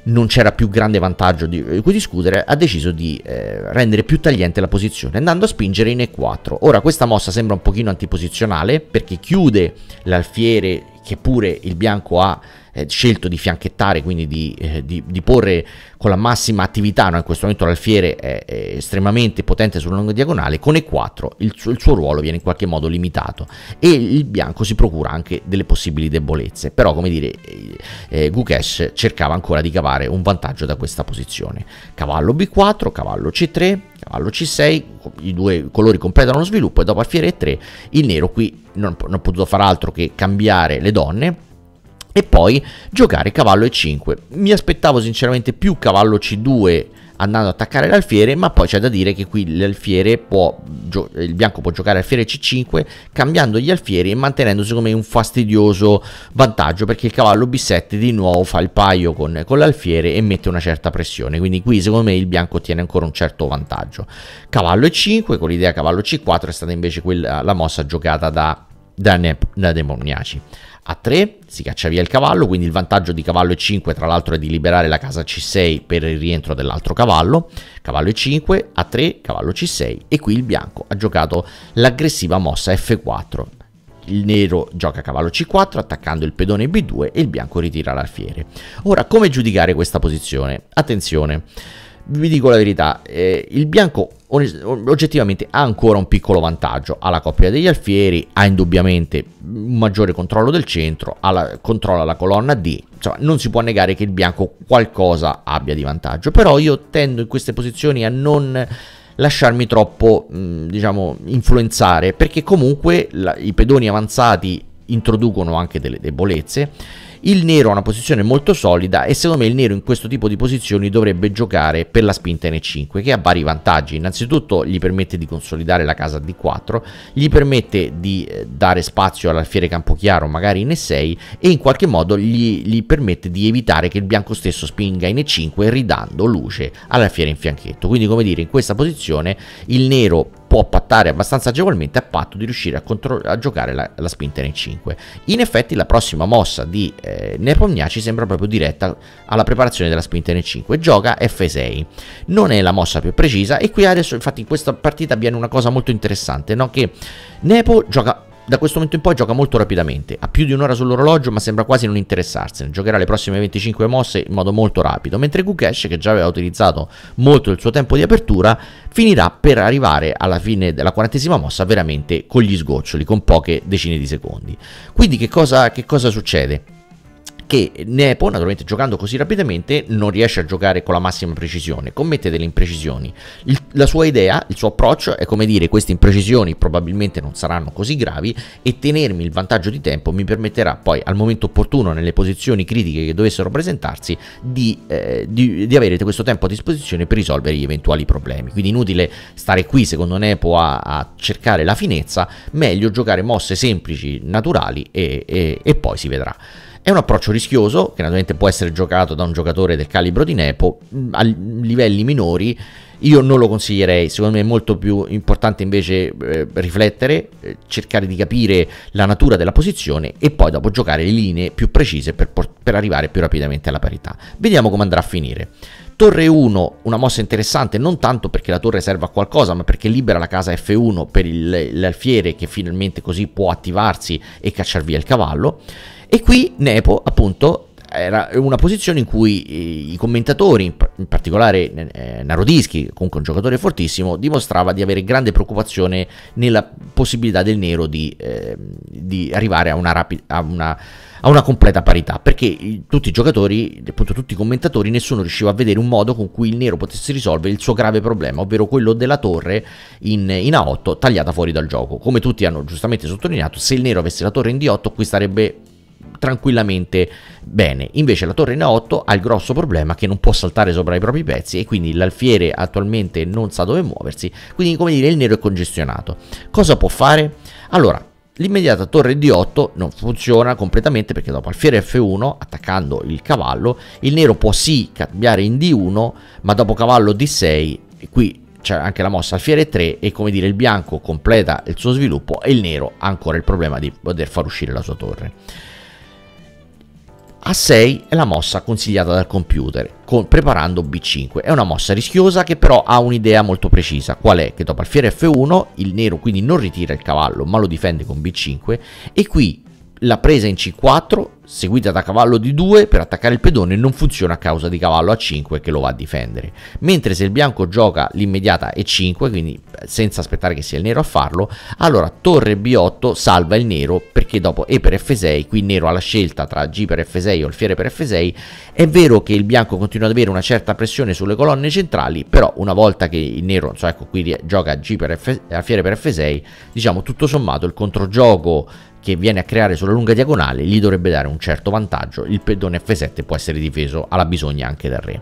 non c'era più grande vantaggio di cui discutere, ha deciso di eh, rendere più tagliente la posizione, andando a spingere in E4. Ora, questa mossa sembra un pochino antiposizionale, perché chiude l'alfiere che pure il bianco ha eh, scelto di fianchettare, quindi di, eh, di, di, porre con la massima attività, no? in questo momento l'alfiere è, è estremamente potente sulla lunga diagonale, con E4 il suo, il suo, ruolo viene in qualche modo limitato e il bianco si procura anche delle possibili debolezze, però come dire eh, eh Gukesh cercava ancora di cavare un vantaggio da questa posizione. Cavallo B4, cavallo C3, cavallo C6, i due colori completano lo sviluppo e dopo alfiere E3 il nero qui non, non ha potuto far altro che cambiare le donne e poi giocare cavallo e5. Mi aspettavo sinceramente più cavallo c2 andando ad attaccare l'alfiere, ma poi c'è da dire che qui l'alfiere può il bianco può giocare alfiere c5 cambiando gli alfieri e mantenendo secondo me un fastidioso vantaggio perché il cavallo b7 di nuovo fa il paio con, con l'alfiere e mette una certa pressione, quindi qui secondo me il bianco ottiene ancora un certo vantaggio. Cavallo e5 con l'idea cavallo c4 è stata invece quella, la mossa giocata da, da, ne, da Demoniaci a 3, si caccia via il cavallo, quindi il vantaggio di cavallo E5 tra l'altro è di liberare la casa C6 per il rientro dell'altro cavallo, cavallo E5, a 3, cavallo C6 e qui il bianco ha giocato l'aggressiva mossa F4. Il nero gioca cavallo C4 attaccando il pedone B2 e il bianco ritira l'alfiere. Ora, come giudicare questa posizione? Attenzione, vi dico la verità, eh, il bianco oggettivamente ha ancora un piccolo vantaggio, alla coppia degli alfieri, ha indubbiamente un maggiore controllo del centro, la, controlla la colonna D, insomma non si può negare che il bianco qualcosa abbia di vantaggio, però io tendo in queste posizioni a non lasciarmi troppo diciamo influenzare perché comunque la, i pedoni avanzati introducono anche delle debolezze il nero ha una posizione molto solida e secondo me il nero in questo tipo di posizioni dovrebbe giocare per la spinta in E5 che ha vari vantaggi. Innanzitutto gli permette di consolidare la casa D4, gli permette di eh, dare spazio all'alfiere Campochiaro magari in E6 e in qualche modo gli, gli permette di evitare che il bianco stesso spinga in E5 ridando luce all'alfiere in fianchetto. Quindi come dire in questa posizione il nero può pattare abbastanza agevolmente a patto di riuscire a, contro- a giocare la, la spinta in 5. In effetti la prossima mossa di eh, Nepomniaci sembra proprio diretta alla preparazione della spinta in 5, gioca F6. Non è la mossa più precisa e qui adesso infatti in questa partita avviene una cosa molto interessante, no? che Nepo gioca da questo momento in poi gioca molto rapidamente, ha più di un'ora sull'orologio ma sembra quasi non interessarsene, giocherà le prossime 25 mosse in modo molto rapido, mentre Gukesh, che già aveva utilizzato molto il suo tempo di apertura, finirà per arrivare alla fine della quarantesima mossa veramente con gli sgoccioli, con poche decine di secondi. Quindi che cosa, che cosa succede? che Nepo, naturalmente giocando così rapidamente, non riesce a giocare con la massima precisione, commette delle imprecisioni. Il, la sua idea, il suo approccio è come dire queste imprecisioni probabilmente non saranno così gravi e tenermi il vantaggio di tempo mi permetterà poi al momento opportuno nelle posizioni critiche che dovessero presentarsi di, eh, di, di avere questo tempo a disposizione per risolvere gli eventuali problemi. Quindi inutile stare qui secondo Nepo a, a cercare la finezza, meglio giocare mosse semplici, naturali e, e, e poi si vedrà. È un approccio rischioso, che naturalmente può essere giocato da un giocatore del calibro di Nepo, mm, a livelli minori. Io non lo consiglierei, secondo me è molto più importante invece eh, riflettere, eh, cercare di capire la natura della posizione e poi dopo giocare le linee più precise per, por- per arrivare più rapidamente alla parità. Vediamo come andrà a finire. Torre 1, una mossa interessante non tanto perché la torre serve a qualcosa, ma perché libera la casa F1 per il, l'alfiere che finalmente così può attivarsi e cacciar via il cavallo. E qui Nepo, appunto, era una posizione in cui eh, i commentatori, in particolare eh, Narodischi, comunque un giocatore fortissimo, dimostrava di avere grande preoccupazione nella possibilità del nero di, eh, di arrivare a una, rapida, a, una, a una, completa parità, perché eh, tutti i giocatori, appunto tutti i commentatori, nessuno riusciva a vedere un modo con cui il nero potesse risolvere il suo grave problema, ovvero quello della torre in, in A8 tagliata fuori dal gioco. Come tutti hanno giustamente sottolineato, se il nero avesse la torre in D8 qui starebbe tranquillamente bene. Invece la torre in A8 ha il grosso problema che non può saltare sopra i propri pezzi e quindi l'alfiere attualmente non sa dove muoversi, quindi come dire il nero è congestionato. Cosa può fare? Allora, L'immediata torre D8 non funziona completamente perché dopo alfiere F1, attaccando il cavallo, il nero può sì cambiare in D1, ma dopo cavallo D6, qui c'è anche la mossa alfiere 3 e come dire il bianco completa il suo sviluppo e il nero ha ancora il problema di poter far uscire la sua torre. A 6 è la mossa consigliata dal computer, con, preparando B5. È una mossa rischiosa che però ha un'idea molto precisa, qual è che dopo alfiere F1 il nero quindi non ritira il cavallo ma lo difende con B5 e qui la presa in C4 seguita da cavallo di 2 per attaccare il pedone non funziona a causa di cavallo A5 che lo va a difendere. Mentre se il bianco gioca l'immediata E5, quindi eh, senza aspettare che sia il nero a farlo, allora torre B8 salva il nero perché dopo E per F6, qui nero ha la scelta tra G per F6 o alfiere per F6, è vero che il bianco continua ad avere una certa pressione sulle colonne centrali, però una volta che il nero, non ecco qui gioca G per F, alfiere eh, per F6, diciamo tutto sommato il controgioco che viene a creare sulla lunga diagonale gli dovrebbe dare un certo vantaggio, il pedone F7 può essere difeso alla bisogna anche dal re.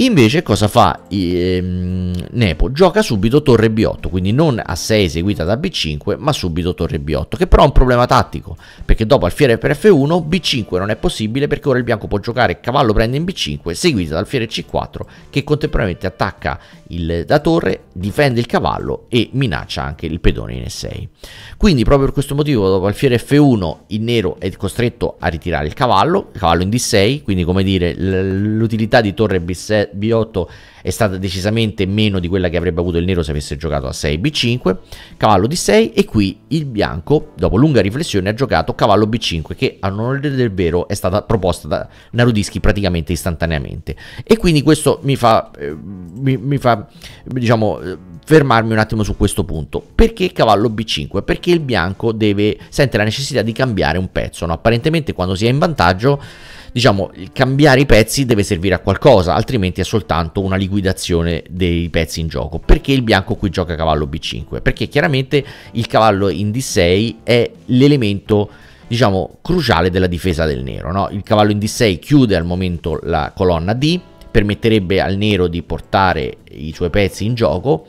Invece cosa fa ehm, Nepo? Gioca subito torre B8, quindi non a 6 eseguita da B5, ma subito torre B8, che però ha un problema tattico, perché dopo alfiere per F1 B5 non è possibile perché ora il bianco può giocare cavallo prende in B5, seguita dal alfiere C4 che contemporaneamente attacca il, la torre, difende il cavallo e minaccia anche il pedone in E6. Quindi proprio per questo motivo dopo alfiere F1 il nero è costretto a ritirare il cavallo, il cavallo in D6, quindi come dire l'utilità di torre B6, B8 è stata decisamente meno di quella che avrebbe avuto il nero se avesse giocato a 6 B5, cavallo D6 e qui il bianco, dopo lunga riflessione, ha giocato cavallo B5 che a onore del vero è stata proposta da Narudischi praticamente istantaneamente. E quindi questo mi fa, eh, mi, mi fa diciamo, eh, fermarmi un attimo su questo punto. Perché cavallo B5? Perché il bianco deve, sente la necessità di cambiare un pezzo. No? Apparentemente quando si è in vantaggio diciamo, cambiare i pezzi deve servire a qualcosa, altrimenti è soltanto una liquidazione dei pezzi in gioco. Perché il bianco qui gioca cavallo B5? Perché chiaramente il cavallo in D6 è l'elemento diciamo cruciale della difesa del nero no? il cavallo in D6 chiude al momento la colonna D permetterebbe al nero di portare i suoi pezzi in gioco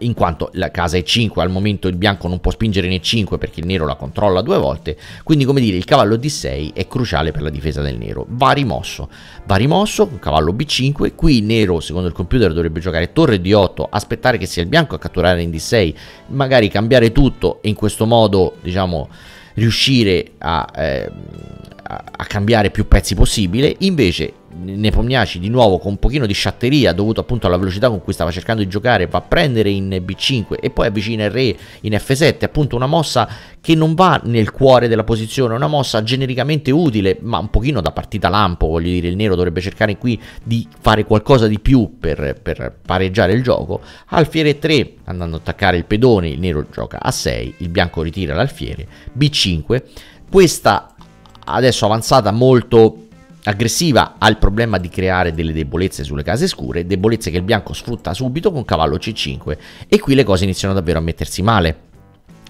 in quanto la casa è 5, al momento il bianco non può spingere né 5 perché il nero la controlla due volte, quindi come dire il cavallo D6 è cruciale per la difesa del nero, va rimosso, va rimosso con cavallo B5, qui il nero secondo il computer dovrebbe giocare torre D8, aspettare che sia il bianco a catturare in D6, magari cambiare tutto e in questo modo diciamo riuscire a, eh, a, cambiare più pezzi possibile, invece Nepomniaci di nuovo con un pochino di sciatteria dovuto appunto alla velocità con cui stava cercando di giocare va a prendere in B5 e poi avvicina il re in F7 appunto una mossa che non va nel cuore della posizione una mossa genericamente utile ma un pochino da partita lampo voglio dire il nero dovrebbe cercare qui di fare qualcosa di più per, per pareggiare il gioco alfiere 3 andando a attaccare il pedone il nero gioca a 6 il bianco ritira l'alfiere B5 questa adesso avanzata molto aggressiva ha il problema di creare delle debolezze sulle case scure, debolezze che il bianco sfrutta subito con cavallo c5 e qui le cose iniziano davvero a mettersi male.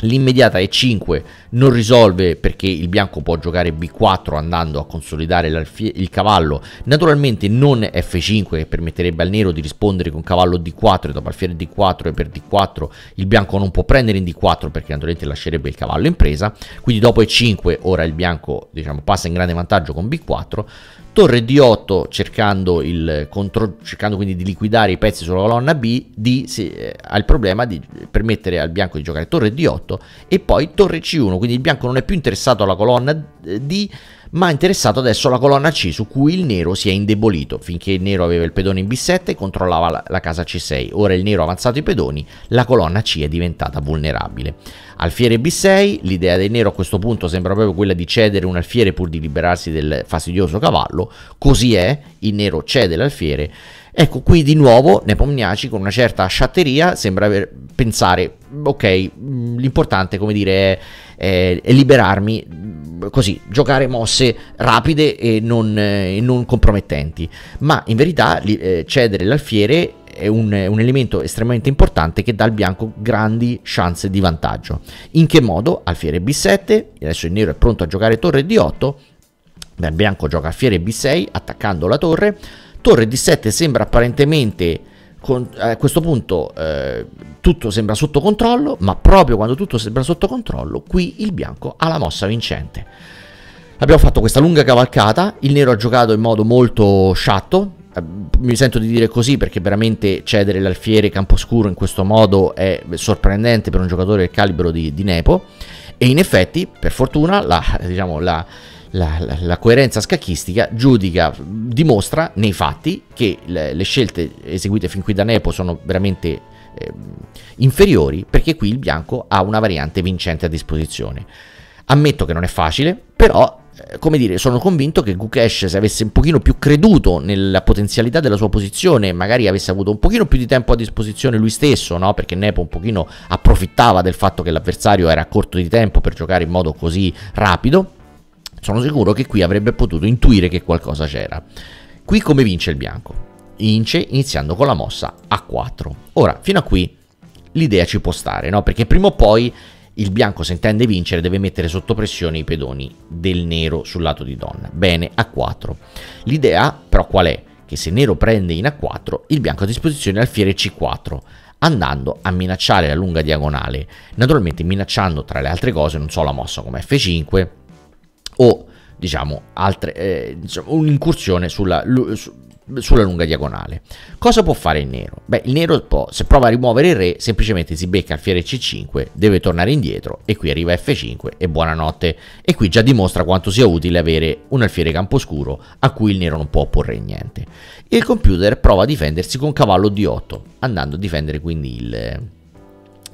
L'immediata E5 non risolve perché il bianco può giocare B4 andando a consolidare il cavallo, naturalmente non F5 che permetterebbe al nero di rispondere con cavallo D4 e dopo alfiere D4 e per D4 il bianco non può prendere in D4 perché naturalmente lascerebbe il cavallo in presa, quindi dopo E5 ora il bianco diciamo, passa in grande vantaggio con B4, Torre d 8 cercando, contro, cercando quindi di liquidare i pezzi sulla colonna B, D se, eh, ha il problema di permettere al bianco di giocare Torre d 8 e poi Torre C1, quindi il bianco non è più interessato alla colonna eh, D ma ha interessato adesso la colonna C su cui il nero si è indebolito. Finché il nero aveva il pedone in B7 controllava la, la casa C6, ora il nero ha avanzato i pedoni, la colonna C è diventata vulnerabile. Alfiere B6, l'idea del nero a questo punto sembra proprio quella di cedere un alfiere pur di liberarsi del fastidioso cavallo, così è, il nero cede l'alfiere. Ecco, qui di nuovo Nepomniaci con una certa sciatteria sembra aver, pensare, ok, mm, l'importante come dire è, è, è liberarmi così, giocare mosse rapide e non, eh, non compromettenti, ma in verità li, eh, cedere l'alfiere è un, un, elemento estremamente importante che dà al bianco grandi chance di vantaggio. In che modo? Alfiere B7, adesso il nero è pronto a giocare torre D8, il bianco gioca alfiere B6 attaccando la torre, torre D7 sembra apparentemente con, a questo punto eh, tutto sembra sotto controllo, ma proprio quando tutto sembra sotto controllo, qui il bianco ha la mossa vincente. Abbiamo fatto questa lunga cavalcata, il nero ha giocato in modo molto sciatto, eh, mi sento di dire così perché veramente cedere l'alfiere Camposcuro in questo modo è sorprendente per un giocatore del calibro di, di Nepo e in effetti, per fortuna, la, diciamo, la la, la, la, coerenza scacchistica giudica, dimostra nei fatti che le, le scelte eseguite fin qui da Nepo sono veramente eh, inferiori perché qui il bianco ha una variante vincente a disposizione. Ammetto che non è facile, però eh, come dire, sono convinto che Gukesh se avesse un pochino più creduto nella potenzialità della sua posizione, magari avesse avuto un pochino più di tempo a disposizione lui stesso, no? perché Nepo un pochino approfittava del fatto che l'avversario era a corto di tempo per giocare in modo così rapido, sono sicuro che qui avrebbe potuto intuire che qualcosa c'era. Qui come vince il bianco? Vince iniziando con la mossa A4. Ora, fino a qui l'idea ci può stare, no? Perché prima o poi il bianco se intende vincere deve mettere sotto pressione i pedoni del nero sul lato di donna. Bene, A4. L'idea però qual è? Che se nero prende in A4, il bianco ha a disposizione alfiere C4, andando a minacciare la lunga diagonale, naturalmente minacciando tra le altre cose non so la mossa come F5, o diciamo, altre, eh, un'incursione sulla, sulla lunga diagonale. Cosa può fare il nero? Beh, il nero può, se prova a rimuovere il re, semplicemente si becca al alfiere c5, deve tornare indietro e qui arriva f5 e buonanotte. E qui già dimostra quanto sia utile avere un alfiere camposcuro a cui il nero non può opporre niente. Il computer prova a difendersi con cavallo d8, andando a difendere quindi il,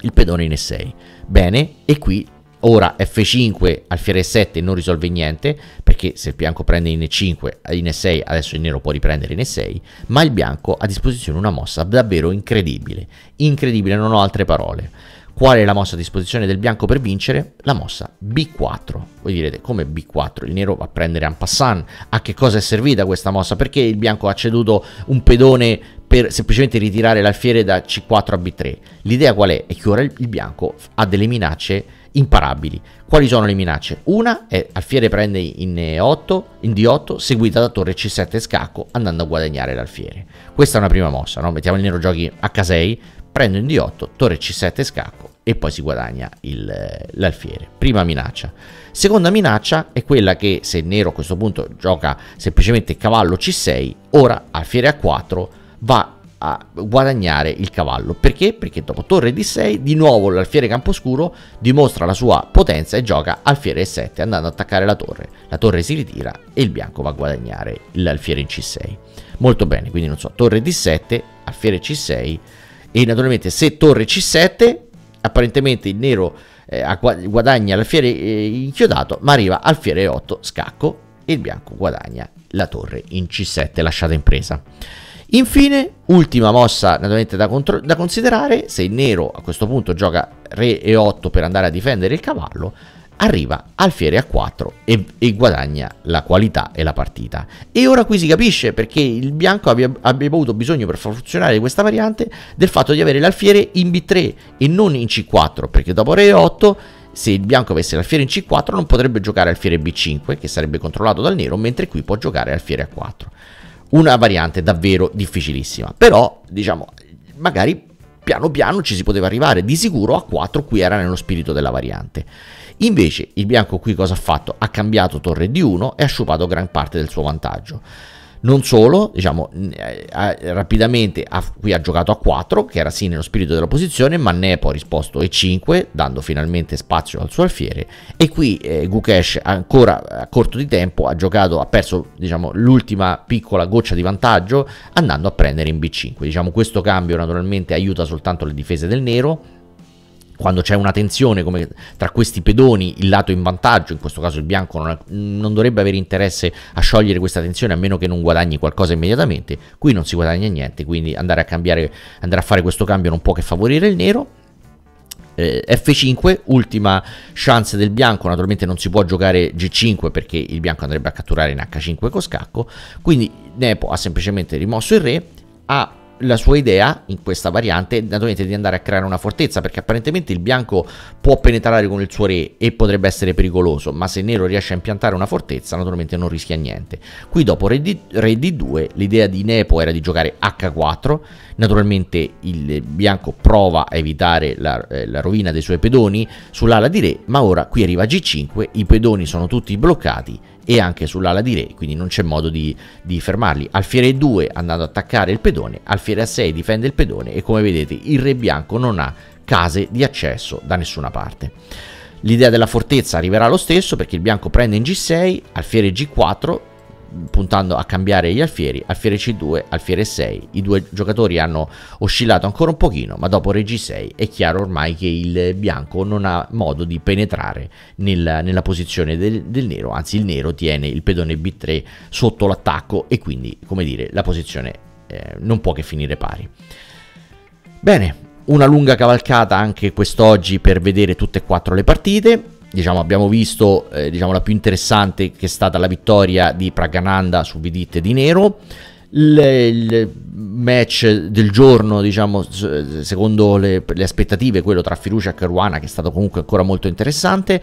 il pedone in e6. Bene, e qui Ora F5 alfiere 7 non risolve niente, perché se il bianco prende in E5, in E6, adesso il nero può riprendere in E6, ma il bianco ha a disposizione una mossa davvero incredibile. Incredibile, non ho altre parole. Qual è la mossa a disposizione del bianco per vincere? La mossa B4. Voi direte, come B4? Il nero va a prendere un passant. A che cosa è servita questa mossa? Perché il bianco ha ceduto un pedone per semplicemente ritirare l'alfiere da C4 a B3? L'idea qual è? È che ora il bianco ha delle minacce imparabili. Quali sono le minacce? Una è alfiere prende in, E8, eh, in D8, seguita da torre C7 scacco, andando a guadagnare l'alfiere. Questa è una prima mossa, no? mettiamo il nero giochi H6, prendo in D8, torre C7 scacco e poi si guadagna il, l'alfiere. Eh, prima minaccia. Seconda minaccia è quella che se nero a questo punto gioca semplicemente cavallo C6, ora alfiere A4 va a guadagnare il cavallo. Perché? Perché dopo torre d6 di nuovo l'alfiere Camposcuro dimostra la sua potenza e gioca alfiere e7 andando ad attaccare la torre. La torre si ritira e il bianco va a guadagnare l'alfiere in c6. Molto bene, quindi non so, torre d7, alfiere c6 e naturalmente se torre c7 apparentemente il nero eh, guadagna l'alfiere eh, inchiodato ma arriva alfiere 8 scacco e il bianco guadagna la torre in c7 lasciata in presa. Infine, ultima mossa naturalmente da, da, considerare, se il nero a questo punto gioca re e 8 per andare a difendere il cavallo, arriva alfiere a 4 e, e guadagna la qualità e la partita. E ora qui si capisce perché il bianco abbia, abbia avuto bisogno per far funzionare questa variante del fatto di avere l'alfiere in B3 e non in C4, perché dopo re e 8 se il bianco avesse l'alfiere in C4 non potrebbe giocare alfiere B5 che sarebbe controllato dal nero, mentre qui può giocare alfiere A4 una variante davvero difficilissima. Però, diciamo, magari piano piano ci si poteva arrivare di sicuro a 4 qui era nello spirito della variante. Invece il bianco qui cosa ha fatto? Ha cambiato torre di 1 e ha sciupato gran parte del suo vantaggio. Non solo, diciamo, eh, eh, rapidamente ha, qui ha giocato a 4, che era sì nello spirito dell'opposizione, ma Nepo ha risposto e 5, dando finalmente spazio al suo alfiere. E qui eh, Gukesh, ancora a corto di tempo, ha giocato, ha perso diciamo, l'ultima piccola goccia di vantaggio andando a prendere in B5. Diciamo, questo cambio naturalmente aiuta soltanto le difese del nero quando c'è una tensione come tra questi pedoni, il lato in vantaggio, in questo caso il bianco, non, ha, non, dovrebbe avere interesse a sciogliere questa tensione a meno che non guadagni qualcosa immediatamente. Qui non si guadagna niente, quindi andare a, cambiare, andare a fare questo cambio non può che favorire il nero. Eh, F5, ultima chance del bianco, naturalmente non si può giocare G5 perché il bianco andrebbe a catturare in H5 con scacco, quindi Nepo ha semplicemente rimosso il re, ha la sua idea in questa variante è naturalmente di andare a creare una fortezza perché apparentemente il bianco può penetrare con il suo re e potrebbe essere pericoloso ma se nero riesce a impiantare una fortezza naturalmente non rischia niente qui dopo re, D, re d2 l'idea di Nepo era di giocare h4 naturalmente il bianco prova a evitare la, eh, la rovina dei suoi pedoni sull'ala di re ma ora qui arriva g5 i pedoni sono tutti bloccati e anche sull'ala di re, quindi non c'è modo di, di fermarli. Alfiere 2 andando ad attaccare il pedone, alfiere 6 difende il pedone e come vedete il re bianco non ha case di accesso da nessuna parte. L'idea della fortezza arriverà lo stesso perché il bianco prende in G6, alfiere G4 puntando a cambiare gli alfieri, alfiere C2, alfiere 6. I due giocatori hanno oscillato ancora un pochino, ma dopo re G6 è chiaro ormai che il bianco non ha modo di penetrare nel, nella posizione del, del, nero, anzi il nero tiene il pedone B3 sotto l'attacco e quindi, come dire, la posizione eh, non può che finire pari. Bene, una lunga cavalcata anche quest'oggi per vedere tutte e quattro le partite diciamo, abbiamo visto eh, diciamo, la più interessante che è stata la vittoria di Pragananda su Vidit di Nero. Le, il match del giorno, diciamo, secondo le, le aspettative, quello tra Firucia e Caruana, che è stato comunque ancora molto interessante.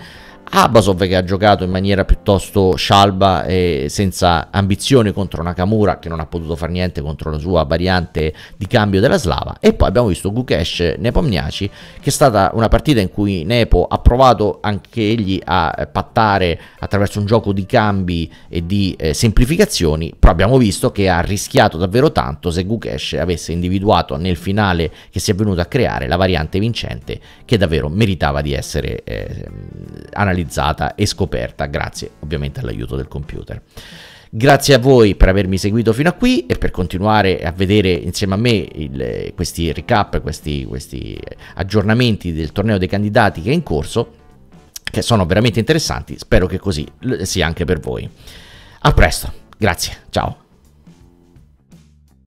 Abasov che ha giocato in maniera piuttosto scialba e senza ambizione contro Nakamura che non ha potuto fare niente contro la sua variante di cambio della slava e poi abbiamo visto Gukesh Nepomniaci che è stata una partita in cui Nepo ha provato anche egli a pattare attraverso un gioco di cambi e di eh, semplificazioni però abbiamo visto che ha rischiato davvero tanto se Gukesh avesse individuato nel finale che si è venuto a creare la variante vincente che davvero meritava di essere eh, analizzata analizzata e scoperta grazie ovviamente all'aiuto del computer. Grazie a voi per avermi seguito fino a qui e per continuare a vedere insieme a me il, questi recap, questi, questi aggiornamenti del torneo dei candidati che è in corso, che sono veramente interessanti. Spero che così sia anche per voi. A presto, grazie, ciao.